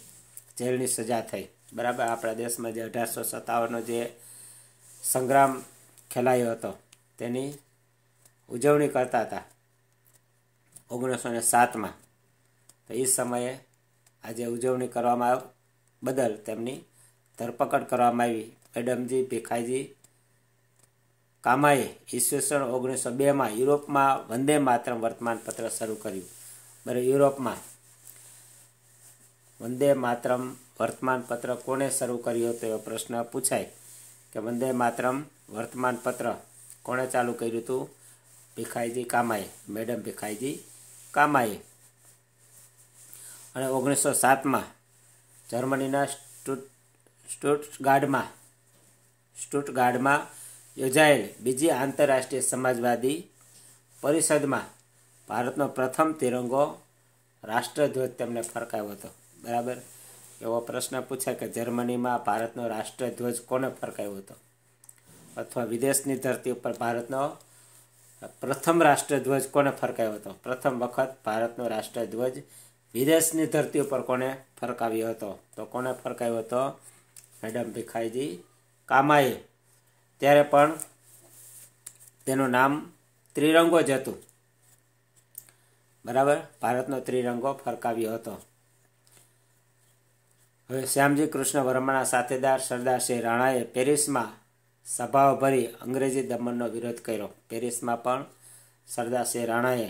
જેલની સજા થઈ બરાબર આપણા દેશમાં જે અઢારસો સત્તાવનનો જે સંગ્રામ ખેલાયો હતો તેની ઉજવણી કરતા હતા ઓગણીસો ને સાતમાં તો એ સમયે આજે ઉજવણી કરવામાં બદલ તેમની ધરપકડ કરવામાં આવી મેડમજી ભીખાઈજી કામાએ ઈસવીસન ઓગણીસો બેમાં યુરોપમાં વંદે માત્ર વર્તમાનપત્ર શરૂ કર્યું બરાબર યુરોપમાં વંદે માતરમ વર્તમાનપત્ર કોણે શરૂ કર્યું હતું એવો પ્રશ્ન પૂછાય કે વંદે માતરમ વર્તમાનપત્ર કોણે ચાલુ કર્યું હતું ભીખાઈજી કામાએ મેડમ ભીખાઈજી કામાએ અને ઓગણીસો સાતમાં જર્મનીના સ્ટુટ સ્ટુટગાર્ડમાં સ્ટુટગાર્ડમાં યોજાયેલ બીજી આંતરરાષ્ટ્રીય સમાજવાદી પરિષદમાં ભારતનો પ્રથમ તિરંગો રાષ્ટ્રધ્વજ તેમને ફરકાવ્યો હતો બરાબર એવો પ્રશ્ન પૂછાય કે જર્મનીમાં ભારતનો રાષ્ટ્રધ્વજ કોને ફરકાવ્યો હતો અથવા વિદેશની ધરતી ઉપર ભારતનો પ્રથમ રાષ્ટ્રધ્વજ કોને ફરકાવ્યો હતો પ્રથમ વખત ભારતનો રાષ્ટ્રધ્વજ વિદેશની ધરતી ઉપર કોને ફરકાવ્યો હતો તો કોને ફરકાવ્યો હતો મેડમ ભીખાઈજી કામાએ ત્યારે પણ તેનું નામ ત્રિરંગો જ હતું બરાબર ભારતનો ત્રિરંગો ફરકાવ્યો હતો હવે શ્યામજી કૃષ્ણ વર્માના સાથેદાર સરદારસિંહ રાણાએ પેરિસમાં સભાઓ ભરી અંગ્રેજી દમનનો વિરોધ કર્યો પેરિસમાં પણ સરદારસિંહ રાણાએ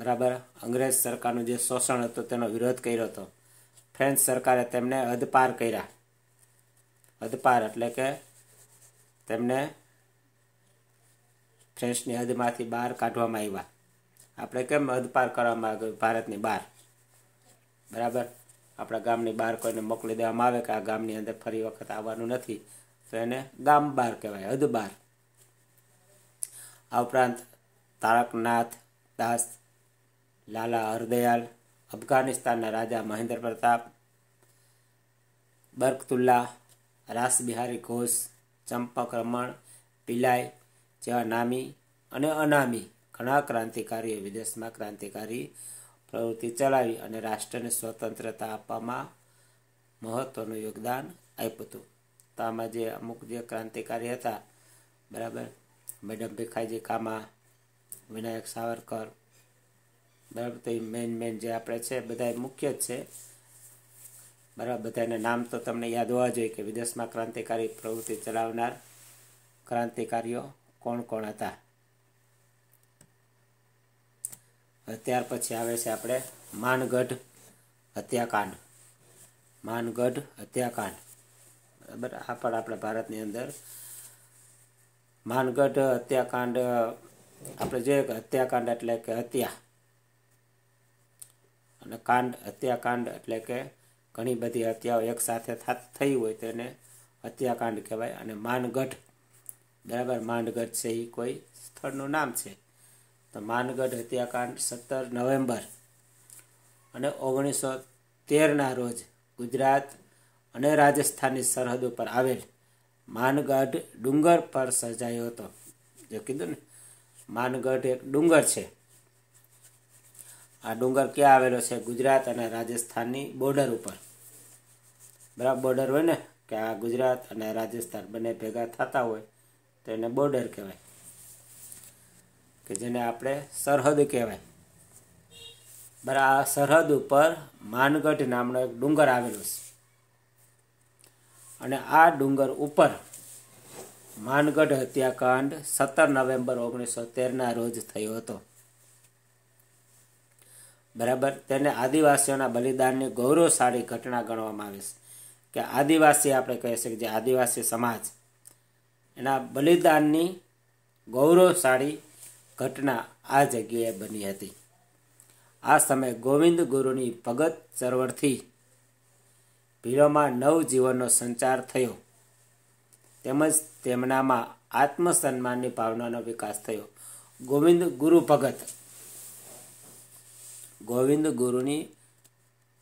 બરાબર અંગ્રેજ સરકારનું જે શોષણ હતું તેનો વિરોધ કર્યો હતો ફ્રેન્ચ સરકારે તેમને હદપાર કર્યા હદપાર એટલે કે તેમને ફ્રેન્ચની હદમાંથી બહાર કાઢવામાં આવ્યા આપણે કેમ હદ પાર કરવા માગે ભારતની બહાર બરાબર આપણા ગામની બહાર કોઈને મોકલી દેવામાં આવે કે આ ગામની અંદર ફરી વખત આવવાનું નથી તો એને ગામ બહાર કહેવાય હદ બહાર આ ઉપરાંત તારકનાથ દાસ લાલા હરદયાલ અફઘાનિસ્તાનના રાજા મહેન્દ્ર પ્રતાપ બર્કતુલ્લા રાસબિહારી ઘોષ ચંપક રમણ પિલાઈ જેવા નામી અને અનામી ઘણા ક્રાંતિકારીઓ વિદેશમાં ક્રાંતિકારી પ્રવૃત્તિ ચલાવી અને રાષ્ટ્રને સ્વતંત્રતા આપવામાં મહત્ત્વનું યોગદાન આપ્યું હતું તો આમાં જે અમુક જે ક્રાંતિકારી હતા બરાબર મેડમ ભીખાજી કામા વિનાયક સાવરકર બરાબર તો એ મેઇન મેઇન જે આપણે છે બધા મુખ્ય જ છે બરાબર બધાને નામ તો તમને યાદ હોવા જોઈએ કે વિદેશમાં ક્રાંતિકારી પ્રવૃત્તિ ચલાવનાર ક્રાંતિકારીઓ કોણ કોણ હતા ત્યાર પછી આવે છે આપણે માનગઢ હત્યાકાંડ માનગઢ હત્યાકાંડ બરાબર આ પણ આપણે ભારતની અંદર માનગઢ હત્યાકાંડ આપણે જોઈએ કે હત્યાકાંડ એટલે કે હત્યા અને કાંડ હત્યાકાંડ એટલે કે ઘણી બધી હત્યાઓ એકસાથે થઈ હોય તેને હત્યાકાંડ કહેવાય અને માનગઢ બરાબર માંડગઢ છે એ કોઈ સ્થળનું નામ છે તો માનગઢ હત્યાકાંડ સત્તર નવેમ્બર અને ઓગણીસો તેરના રોજ ગુજરાત અને રાજસ્થાનની સરહદ ઉપર આવેલ માનગઢ ડુંગર પર સર્જાયો હતો જે કીધું ને માનગઢ એક ડુંગર છે આ ડુંગર ક્યાં આવેલો છે ગુજરાત અને રાજસ્થાનની બોર્ડર ઉપર બરાબર બોર્ડર હોય ને કે આ ગુજરાત અને રાજસ્થાન બંને ભેગા થતા હોય તો એને બોર્ડર કહેવાય કે જેને આપણે સરહદ કહેવાય બરાબર આ સરહદ ઉપર માનગઢ નામનો એક ડુંગર આવેલો છે અને આ ડુંગર ઉપર માનગઢ હત્યાકાંડ સત્તર નવેમ્બર ઓગણીસો તેરના રોજ થયો હતો બરાબર તેને આદિવાસીઓના બલિદાનની ગૌરવશાળી ઘટના ગણવામાં આવે છે કે આદિવાસી આપણે કહી શકીએ જે આદિવાસી સમાજ એના બલિદાનની ગૌરવશાળી ઘટના આ જગ્યાએ બની હતી આ સમયે ગોવિંદ ગુરુની ભગત ચળવળથી ભીલોમાં નવજીવનનો સંચાર થયો તેમજ તેમનામાં આત્મસન્માનની ભાવનાનો વિકાસ થયો ગોવિંદ ગુરુ ભગત ગોવિંદ ગુરુની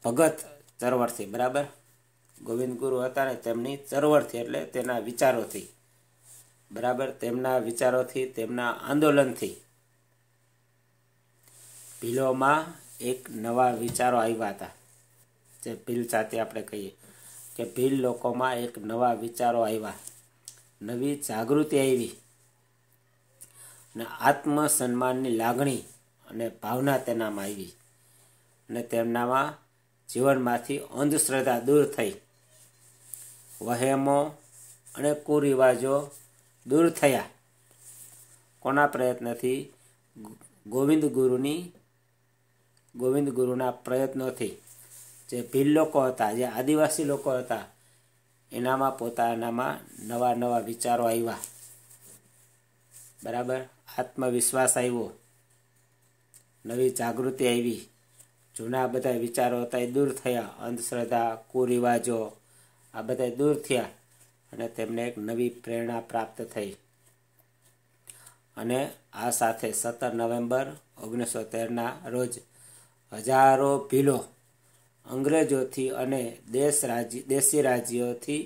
ભગત ચળવળથી બરાબર ગોવિંદ ગુરુ હતા ને તેમની ચળવળથી એટલે તેના વિચારોથી બરાબર તેમના વિચારોથી તેમના આંદોલનથી ભીલોમાં એક નવા વિચારો આવ્યા હતા જે ભીલ સાથે આપણે કહીએ કે ભીલ લોકોમાં એક નવા વિચારો આવ્યા નવી જાગૃતિ આવી અને આત્મસન્માનની લાગણી અને ભાવના તેનામાં આવી અને તેમનામાં જીવનમાંથી અંધશ્રદ્ધા દૂર થઈ વહેમો અને કુરિવાજો દૂર થયા કોના પ્રયત્નથી ગોવિંદ ગુરુની ગોવિંદ ગુરુના પ્રયત્નોથી જે ભીલ લોકો હતા જે આદિવાસી લોકો હતા એનામાં પોતાનામાં નવા નવા વિચારો આવ્યા બરાબર આત્મવિશ્વાસ આવ્યો નવી જાગૃતિ આવી જૂના બધા વિચારો હતા એ દૂર થયા અંધશ્રદ્ધા કુરિવાજો આ બધા દૂર થયા અને તેમને એક નવી પ્રેરણા પ્રાપ્ત થઈ અને આ સાથે સત્તર નવેમ્બર ઓગણીસો તેરના રોજ હજારો ભીલો અંગ્રેજોથી અને દેશ રાજ્ય દેશી રાજ્યોથી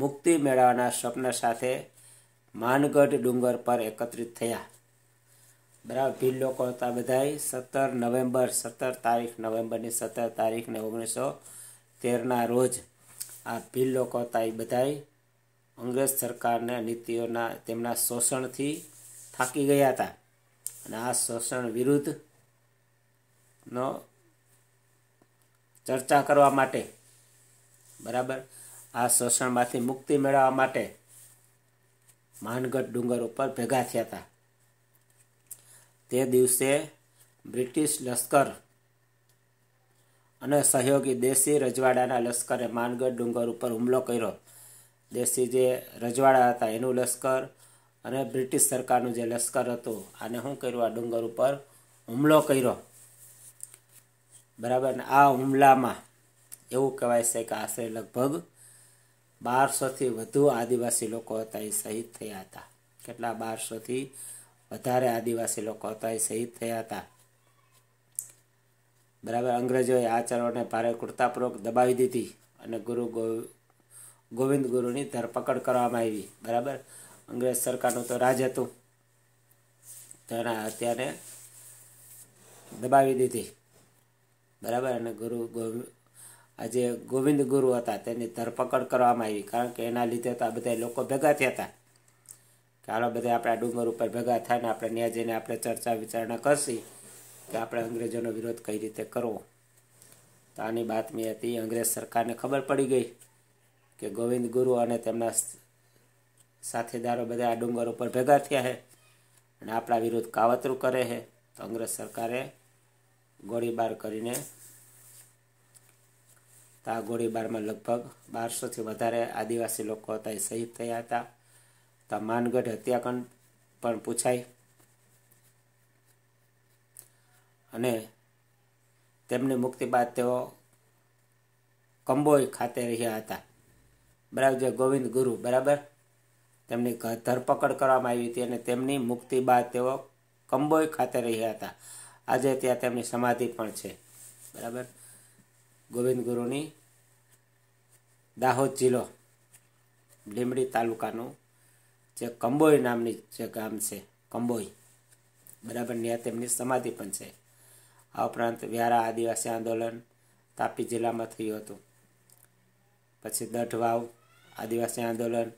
મુક્તિ મેળવવાના સ્વપ્ન સાથે માનગઢ ડુંગર પર એકત્રિત થયા બરાબર ભીલ લોકો હતા બધાય સત્તર નવેમ્બર સત્તર તારીખ નવેમ્બરની સત્તર તારીખને ઓગણીસો તેરના રોજ આ ભીલ લોકો હતા એ બધાય અંગ્રેજ સરકારના નીતિઓના તેમના શોષણથી થાકી ગયા હતા અને આ શોષણ વિરુદ્ધ નો ચર્ચા કરવા માટે બરાબર આ શોષણમાંથી મુક્તિ મેળવવા માટે માનગઢ ડુંગર ઉપર ભેગા થયા હતા તે દિવસે બ્રિટિશ લશ્કર અને સહયોગી દેશી રજવાડાના લશ્કરે માનગઢ ડુંગર ઉપર હુમલો કર્યો દેશી જે રજવાડા હતા એનું લશ્કર અને બ્રિટિશ સરકારનું જે લશ્કર હતું આને શું કર્યું આ ડુંગર ઉપર હુમલો કર્યો બરાબર ને આ હુમલામાં એવું કહેવાય છે કે આશરે લગભગ બારસોથી વધુ આદિવાસી લોકો હતા એ શહીદ થયા હતા કેટલા બારસોથી વધારે આદિવાસી લોકો હતા એ શહીદ થયા હતા બરાબર અંગ્રેજોએ આ ચળવળને ભારે કુર્તાપૂર્વક દબાવી દીધી અને ગુરુ ગો ગોવિંદ ગુરુની ધરપકડ કરવામાં આવી બરાબર અંગ્રેજ સરકારનું તો રાજ હતું તેના અત્યારે દબાવી દીધી બરાબર અને ગુરુ આજે ગોવિંદ ગુરુ હતા તેની ધરપકડ કરવામાં આવી કારણ કે એના લીધે તો આ બધા લોકો ભેગા થયા હતા કે આવા બધા આપણા ડુંગર ઉપર ભેગા થાય ને આપણે ત્યાં જઈને આપણે ચર્ચા વિચારણા કરશી કે આપણે અંગ્રેજોનો વિરોધ કઈ રીતે કરવો તો આની બાતમી હતી અંગ્રેજ સરકારને ખબર પડી ગઈ કે ગોવિંદ ગુરુ અને તેમના સાથીદારો બધા આ ડુંગર ઉપર ભેગા થયા છે અને આપણા વિરુદ્ધ કાવતરું કરે છે તો અંગ્રેજ સરકારે ગોળીબાર કરીને તો આ ગોળીબારમાં લગભગ બારસોથી વધારે આદિવાસી લોકો હતા એ શહીદ થયા હતા તો માનગઢ હત્યાકાંડ પણ પૂછાય અને તેમની મુક્તિ બાદ તેઓ કંબોય ખાતે રહ્યા હતા બરાબર જે ગોવિંદ ગુરુ બરાબર તેમની ધરપકડ કરવામાં આવી હતી અને તેમની મુક્તિ બાદ તેઓ કંબોય ખાતે રહ્યા હતા આજે ત્યાં તેમની સમાધિ પણ છે બરાબર ગોવિંદ ગુરુની દાહોદ જિલ્લો લીમડી તાલુકાનું જે કંબોઈ નામની જે ગામ છે કંબોઈ બરાબર ત્યાં તેમની સમાધિ પણ છે આ ઉપરાંત વ્યારા આદિવાસી આંદોલન તાપી જિલ્લામાં થયું હતું પછી દઢવાવ આદિવાસી આંદોલન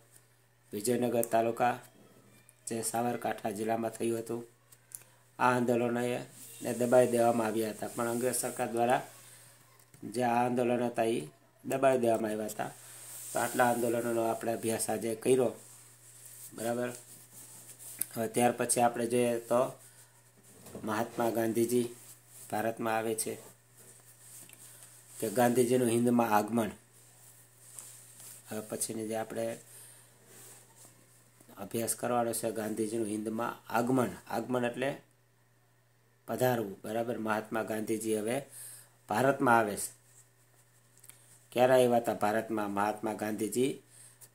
વિજયનગર તાલુકા જે સાબરકાંઠા જિલ્લામાં થયું હતું આ આંદોલનોએ ને દબાવી દેવામાં આવ્યા હતા પણ અંગ્રેજ સરકાર દ્વારા જે આ આંદોલન હતા એ દબાવી દેવામાં આવ્યા હતા તો આટલા આંદોલનોનો આપણે અભ્યાસ આજે કર્યો બરાબર હવે ત્યાર પછી આપણે જોઈએ તો મહાત્મા ગાંધીજી ભારતમાં આવે છે કે ગાંધીજીનું હિન્દમાં આગમન હવે પછીની જે આપણે અભ્યાસ કરવાનો છે ગાંધીજીનું હિન્દમાં આગમન આગમન એટલે પધારવું બરાબર મહાત્મા ગાંધીજી હવે ભારતમાં આવે છે ક્યારે આવ્યા હતા ભારતમાં મહાત્મા ગાંધીજી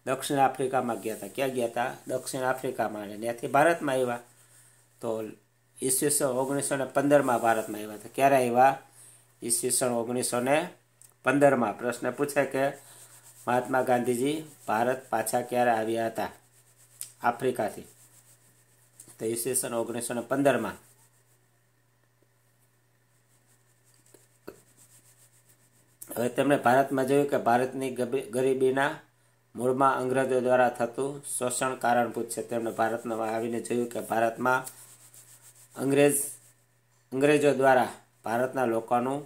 દક્ષિણ આફ્રિકામાં ગયા હતા ક્યાં ગયા હતા દક્ષિણ આફ્રિકામાં અને ત્યાંથી ભારતમાં આવ્યા તો ઈસવીસન ઓગણીસો ને પંદરમાં ભારતમાં આવ્યા હતા ક્યારે આવ્યા ઈસવીસન ઓગણીસો ને પંદરમાં પ્રશ્ન પૂછે કે મહાત્મા ગાંધીજી ભારત પાછા ક્યારે આવ્યા હતા આફ્રિકાથી તો ઈસવીસન ઓગણીસો ને પંદરમાં હવે તેમણે ભારતમાં જોયું કે ભારતની ગરીબીના મૂળમાં અંગ્રેજો દ્વારા થતું શોષણ કારણભૂત છે તેમણે ભારતમાં આવીને જોયું કે ભારતમાં અંગ્રેજ અંગ્રેજો દ્વારા ભારતના લોકોનું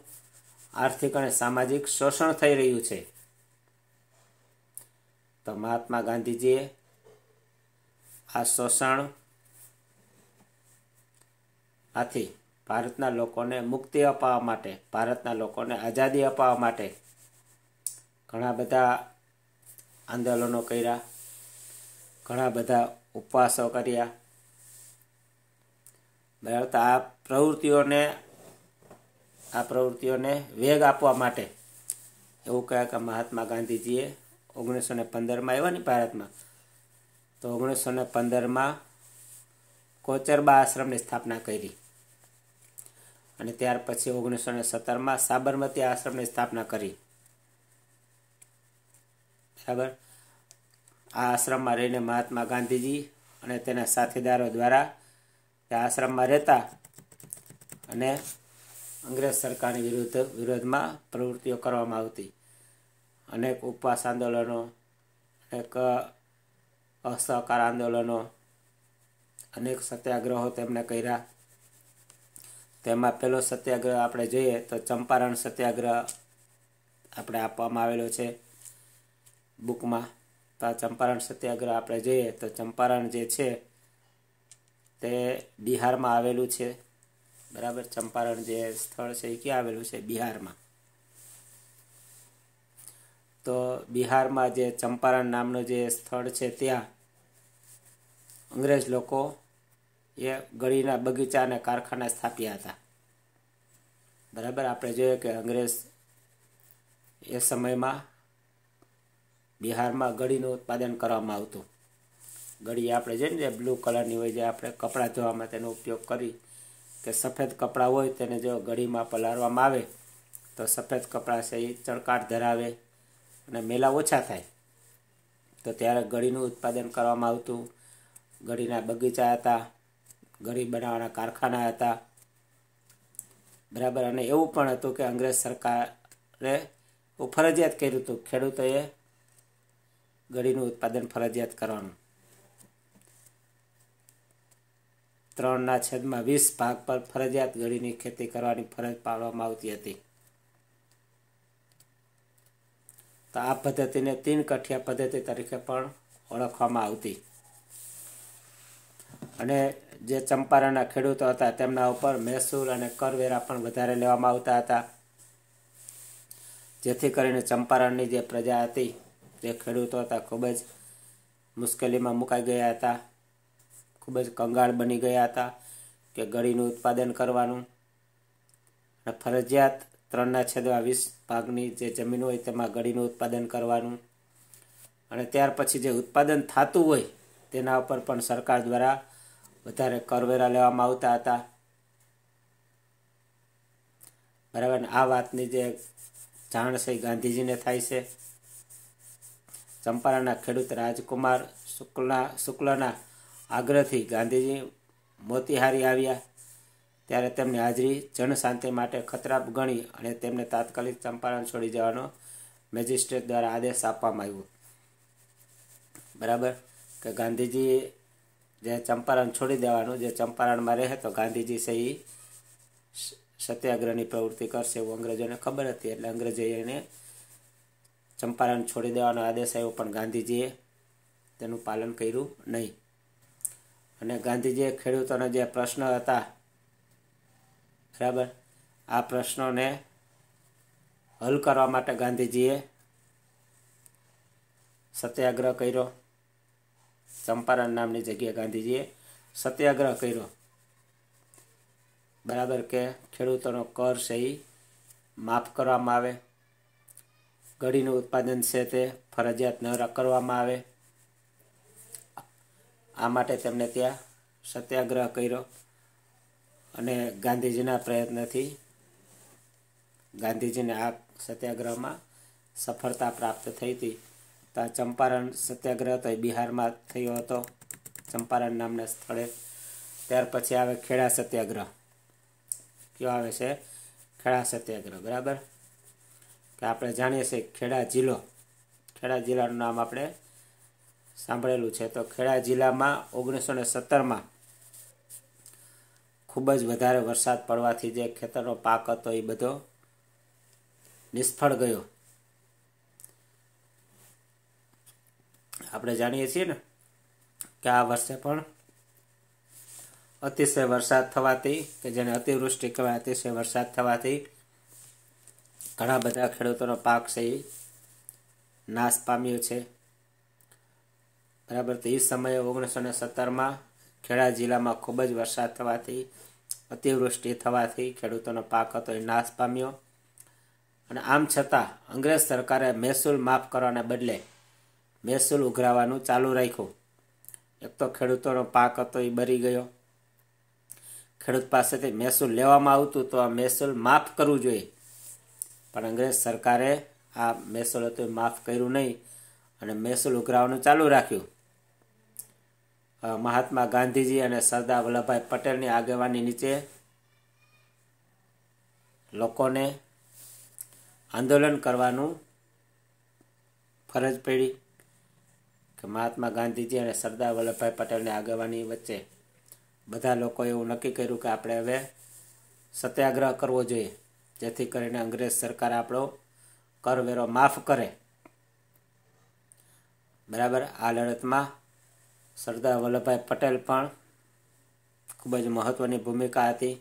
આર્થિક અને સામાજિક શોષણ થઈ રહ્યું છે તો મહાત્મા ગાંધીજીએ આ શોષણ આથી ભારતના લોકોને મુક્તિ અપાવવા માટે ભારતના લોકોને આઝાદી અપાવવા માટે ઘણા બધા આંદોલનો કર્યા ઘણા બધા ઉપવાસો કર્યા બરાબર આ પ્રવૃત્તિઓને આ પ્રવૃત્તિઓને વેગ આપવા માટે એવું કહ્યા કે મહાત્મા ગાંધીજીએ ઓગણીસો ને પંદરમાં આવ્યા ને ભારતમાં તો ઓગણીસો ને પંદરમાં કોચરબા આશ્રમની સ્થાપના કરી અને ત્યાર પછી ઓગણીસો ને સત્તરમાં સાબરમતી આશ્રમની સ્થાપના કરી બરાબર આ આશ્રમમાં રહીને મહાત્મા ગાંધીજી અને તેના સાથીદારો દ્વારા આશ્રમમાં રહેતા અને અંગ્રેજ સરકારની વિરુદ્ધ વિરોધમાં પ્રવૃત્તિઓ કરવામાં આવતી અનેક ઉપવાસ આંદોલનો અનેક અસહકાર આંદોલનો અનેક સત્યાગ્રહો તેમણે કર્યા તેમાં પહેલો સત્યાગ્રહ આપણે જોઈએ તો ચંપારણ સત્યાગ્રહ આપણે આપવામાં આવેલો છે બુકમાં તો આ ચંપારણ સત્યાગ્રહ આપણે જોઈએ તો ચંપારણ જે છે તે બિહારમાં આવેલું છે બરાબર ચંપારણ જે સ્થળ છે એ ક્યાં આવેલું છે બિહારમાં તો બિહારમાં જે ચંપારણ નામનું જે સ્થળ છે ત્યાં અંગ્રેજ લોકો એ ગળીના બગીચા અને કારખાના સ્થાપ્યા હતા બરાબર આપણે જોઈએ કે અંગ્રેજ એ સમયમાં બિહારમાં ગળીનું ઉત્પાદન કરવામાં આવતું ગળી આપણે જોઈએ ને જે બ્લુ કલરની હોય જે આપણે કપડાં ધોવામાં તેનો ઉપયોગ કરી કે સફેદ કપડાં હોય તેને જો ગળીમાં પલારવામાં આવે તો સફેદ કપડાં છે એ ચળકાટ ધરાવે અને મેલા ઓછા થાય તો ત્યારે ગળીનું ઉત્પાદન કરવામાં આવતું ગળીના બગીચા હતા ઘડી બનાવવાના કારખાના હતા બરાબર અને એવું પણ હતું કે અંગ્રેજ સરકારે ફરજિયાત કર્યું હતું ખેડૂતોએ ઘડીનું ઉત્પાદન ફરજિયાત કરવાનું ત્રણના છેદમાં વીસ ભાગ પર ફરજિયાત ઘડીની ખેતી કરવાની ફરજ પાડવામાં આવતી હતી તો આ પદ્ધતિને તીન કઠિયા પદ્ધતિ તરીકે પણ ઓળખવામાં આવતી અને જે ચંપારણના ખેડૂતો હતા તેમના ઉપર મહેસૂલ અને કરવેરા પણ વધારે લેવામાં આવતા હતા જેથી કરીને ચંપારણની જે પ્રજા હતી જે ખેડૂતો હતા ખૂબ જ મુશ્કેલીમાં મુકાઈ ગયા હતા ખૂબ જ કંગાળ બની ગયા હતા કે ગળીનું ઉત્પાદન કરવાનું અને ફરજિયાત ત્રણના છેદમાં વીસ ભાગની જે જમીન હોય તેમાં ગળીનું ઉત્પાદન કરવાનું અને ત્યાર પછી જે ઉત્પાદન થતું હોય તેના ઉપર પણ સરકાર દ્વારા વધારે કરવેરા લેવામાં આવતા હતા બરાબર આ વાતની જે જાણ છે ગાંધીજીને થાય છે ચંપારાના ખેડૂત રાજકુમાર શુક્લના શુક્લના આગ્રહથી ગાંધીજી મોતીહારી આવ્યા ત્યારે તેમની હાજરી જનશાંતિ માટે ખતરાપ ગણી અને તેમને તાત્કાલિક ચંપારણ છોડી જવાનો મેજિસ્ટ્રેટ દ્વારા આદેશ આપવામાં આવ્યો બરાબર કે ગાંધીજી જે ચંપારણ છોડી દેવાનું જે ચંપારણમાં રહે તો ગાંધીજી છે સત્યાગ્રહની પ્રવૃત્તિ કરશે એવું અંગ્રેજોને ખબર હતી એટલે અંગ્રેજોએ એને ચંપારણ છોડી દેવાનો આદેશ આવ્યો પણ ગાંધીજીએ તેનું પાલન કર્યું નહીં અને ગાંધીજીએ ખેડૂતોના જે પ્રશ્ન હતા બરાબર આ પ્રશ્નોને હલ કરવા માટે ગાંધીજીએ સત્યાગ્રહ કર્યો ચંપારણ નામની જગ્યાએ ગાંધીજીએ સત્યાગ્રહ કર્યો બરાબર કે ખેડૂતોનો કર છે એ માફ કરવામાં આવે ગળીનું ઉત્પાદન છે તે ફરજિયાત ન કરવામાં આવે આ માટે તેમણે ત્યાં સત્યાગ્રહ કર્યો અને ગાંધીજીના પ્રયત્નથી ગાંધીજીને આ સત્યાગ્રહમાં સફળતા પ્રાપ્ત થઈ હતી તો ચંપારણ સત્યાગ્રહ તો બિહારમાં થયો હતો ચંપારણ નામના સ્થળે ત્યાર પછી આવે ખેડા સત્યાગ્રહ કયો આવે છે ખેડા સત્યાગ્રહ બરાબર કે આપણે જાણીએ છીએ ખેડા જિલ્લો ખેડા જિલ્લાનું નામ આપણે સાંભળેલું છે તો ખેડા જિલ્લામાં ઓગણીસો ને સત્તરમાં ખૂબ જ વધારે વરસાદ પડવાથી જે ખેતરનો પાક હતો એ બધો નિષ્ફળ ગયો આપણે જાણીએ છીએ ને કે આ વર્ષે પણ અતિશય વરસાદ થવાથી કે જેને અતિવૃષ્ટિ કહેવાય અતિશય વરસાદ થવાથી ઘણા બધા ખેડૂતોનો પાક છે એ નાશ પામ્યો છે બરાબર તો એ સમયે ઓગણીસો ને સત્તરમાં ખેડા જિલ્લામાં ખૂબ જ વરસાદ થવાથી અતિવૃષ્ટિ થવાથી ખેડૂતોનો પાક હતો એ નાશ પામ્યો અને આમ છતાં અંગ્રેજ સરકારે મહેસૂલ માફ કરવાને બદલે મહેસૂલ ઉઘરાવાનું ચાલુ રાખ્યું એક તો ખેડૂતોનો પાક હતો એ બરી ગયો ખેડૂત પાસેથી મહેસૂલ લેવામાં આવતું તો આ મહેસૂલ માફ કરવું જોઈએ પણ અંગ્રેજ સરકારે આ મહેસૂલ હતું એ માફ કર્યું નહીં અને મહેસૂલ ઉઘરાવાનું ચાલુ રાખ્યું મહાત્મા ગાંધીજી અને સરદાર વલ્લભભાઈ પટેલની આગેવાની નીચે લોકોને આંદોલન કરવાનું ફરજ પડી કે મહાત્મા ગાંધીજી અને સરદાર વલ્લભભાઈ પટેલની આગેવાની વચ્ચે બધા લોકોએ એવું નક્કી કર્યું કે આપણે હવે સત્યાગ્રહ કરવો જોઈએ જેથી કરીને અંગ્રેજ સરકાર આપણો કરવેરો માફ કરે બરાબર આ લડતમાં સરદાર વલ્લભભાઈ પટેલ પણ ખૂબ જ મહત્ત્વની ભૂમિકા હતી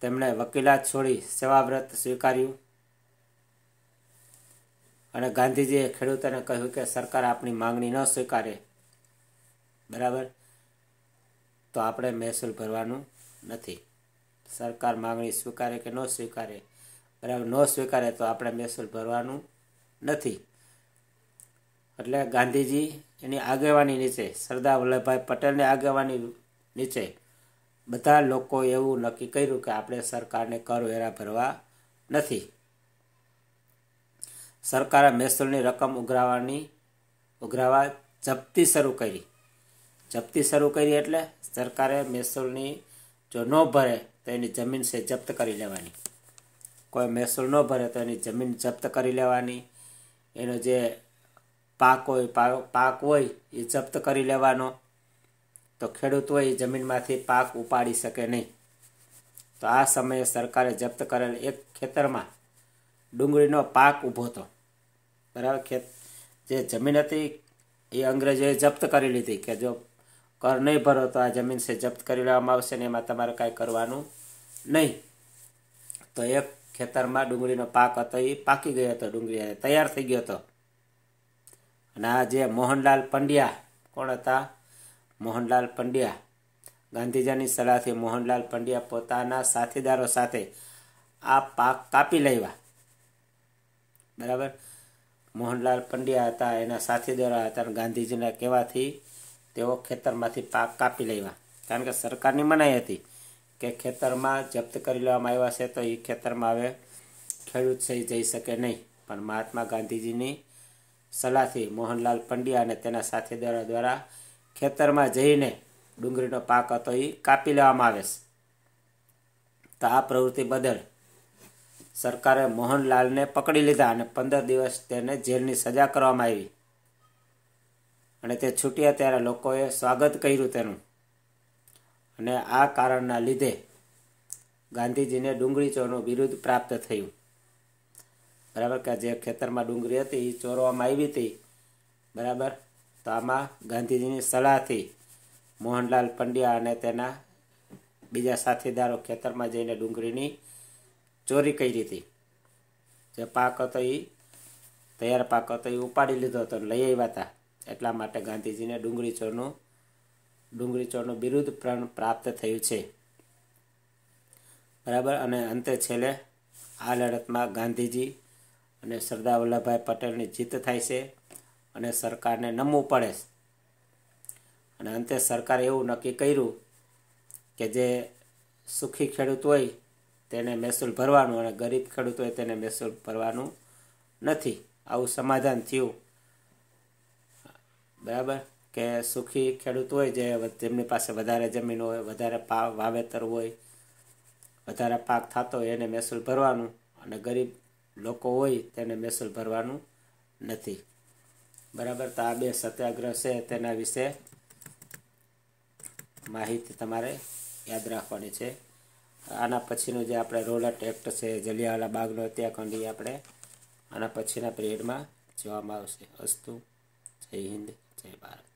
તેમણે વકીલાત છોડી સેવાવ્રત સ્વીકાર્યું અને ગાંધીજીએ ખેડૂતોને કહ્યું કે સરકાર આપણી માંગણી ન સ્વીકારે બરાબર તો આપણે મહેસૂલ ભરવાનું નથી સરકાર માંગણી સ્વીકારે કે ન સ્વીકારે બરાબર ન સ્વીકારે તો આપણે મહેસૂલ ભરવાનું નથી એટલે ગાંધીજી એની આગેવાની નીચે સરદાર વલ્લભભાઈ પટેલની આગેવાની નીચે બધા લોકો એવું નક્કી કર્યું કે આપણે સરકારને કરવેરા ભરવા નથી સરકારે મહેસૂલની રકમ ઉઘરાવવાની ઉઘરાવા જપ્તી શરૂ કરી જપ્તી શરૂ કરી એટલે સરકારે મહેસૂલની જો ન ભરે તો એની જમીન છે જપ્ત કરી લેવાની કોઈ મહેસૂલ ન ભરે તો એની જમીન જપ્ત કરી લેવાની એનો જે પાક હોય પાક હોય એ જપ્ત કરી લેવાનો તો ખેડૂત હોય એ જમીનમાંથી પાક ઉપાડી શકે નહીં તો આ સમયે સરકારે જપ્ત કરેલ એક ખેતરમાં ડુંગળીનો પાક ઊભો હતો બરાબર ખેત જે જમીન હતી એ અંગ્રેજોએ જપ્ત કરી લીધી કે જો કર નહીં ભરો તો આ જમીન છે જપ્ત કરી લેવામાં આવશે ને એમાં તમારે કાંઈ કરવાનું નહીં તો એક ખેતરમાં ડુંગળીનો પાક હતો એ પાકી ગયો હતો ડુંગળી તૈયાર થઈ ગયો હતો અને આ જે મોહનલાલ પંડ્યા કોણ હતા મોહનલાલ પંડ્યા ગાંધીજીની સલાહથી મોહનલાલ પંડ્યા પોતાના સાથીદારો સાથે આ પાક કાપી લેવા બરાબર મોહનલાલ પંડ્યા હતા એના સાથીદારો હતા અને ગાંધીજીના કહેવાથી તેઓ ખેતરમાંથી પાક કાપી લેવા કારણ કે સરકારની મનાઈ હતી કે ખેતરમાં જપ્ત કરી લેવામાં આવ્યા છે તો એ ખેતરમાં હવે ખેડૂત સહી જઈ શકે નહીં પણ મહાત્મા ગાંધીજીની સલાહથી મોહનલાલ પંડ્યા અને તેના સાથીદારો દ્વારા ખેતરમાં જઈને ડુંગળીનો પાક હતો એ કાપી લેવામાં આવે છે તો આ પ્રવૃત્તિ બદલ સરકારે મોહનલાલને પકડી લીધા અને પંદર દિવસ તેને જેલની સજા કરવામાં આવી અને તે છૂટ્યા ત્યારે લોકોએ સ્વાગત કર્યું તેનું અને આ કારણના લીધે ગાંધીજીને ડુંગળી ચોરનું બિરુદ પ્રાપ્ત થયું બરાબર કે જે ખેતરમાં ડુંગળી હતી એ ચોરવામાં આવી હતી બરાબર તો આમાં ગાંધીજીની સલાહથી મોહનલાલ પંડ્યા અને તેના બીજા સાથીદારો ખેતરમાં જઈને ડુંગળીની ચોરી કરી હતી જે પાક હતો એ તૈયાર પાક હતો એ ઉપાડી લીધો હતો લઈ આવ્યા હતા એટલા માટે ગાંધીજીને ડુંગળી ચોરનું ડુંગળી ચોરનું બિરુદ પણ પ્રાપ્ત થયું છે બરાબર અને અંતે છેલ્લે આ લડતમાં ગાંધીજી અને સરદાર વલ્લભભાઈ પટેલની જીત થાય છે અને સરકારને નમવું પડે છે અને અંતે સરકારે એવું નક્કી કર્યું કે જે સુખી ખેડૂત હોય તેને મહેસૂલ ભરવાનું અને ગરીબ ખેડૂતોએ તેને મહેસૂલ ભરવાનું નથી આવું સમાધાન થયું બરાબર કે સુખી ખેડૂત હોય જે જેમની પાસે વધારે જમીન હોય વધારે પા વાવેતર હોય વધારે પાક થતો હોય એને મહેસૂલ ભરવાનું અને ગરીબ લોકો હોય તેને મહેસૂલ ભરવાનું નથી બરાબર તો આ બે સત્યાગ્રહ છે તેના વિશે માહિતી તમારે યાદ રાખવાની છે આના પછીનું જે આપણે રોલર ટેક્ટ છે જલિયાવાલા બાગનો હત્યાકાંડી આપણે આના પછીના પિરિયડમાં જોવામાં આવશે અસ્તુ જય હિન્દ જય ભારત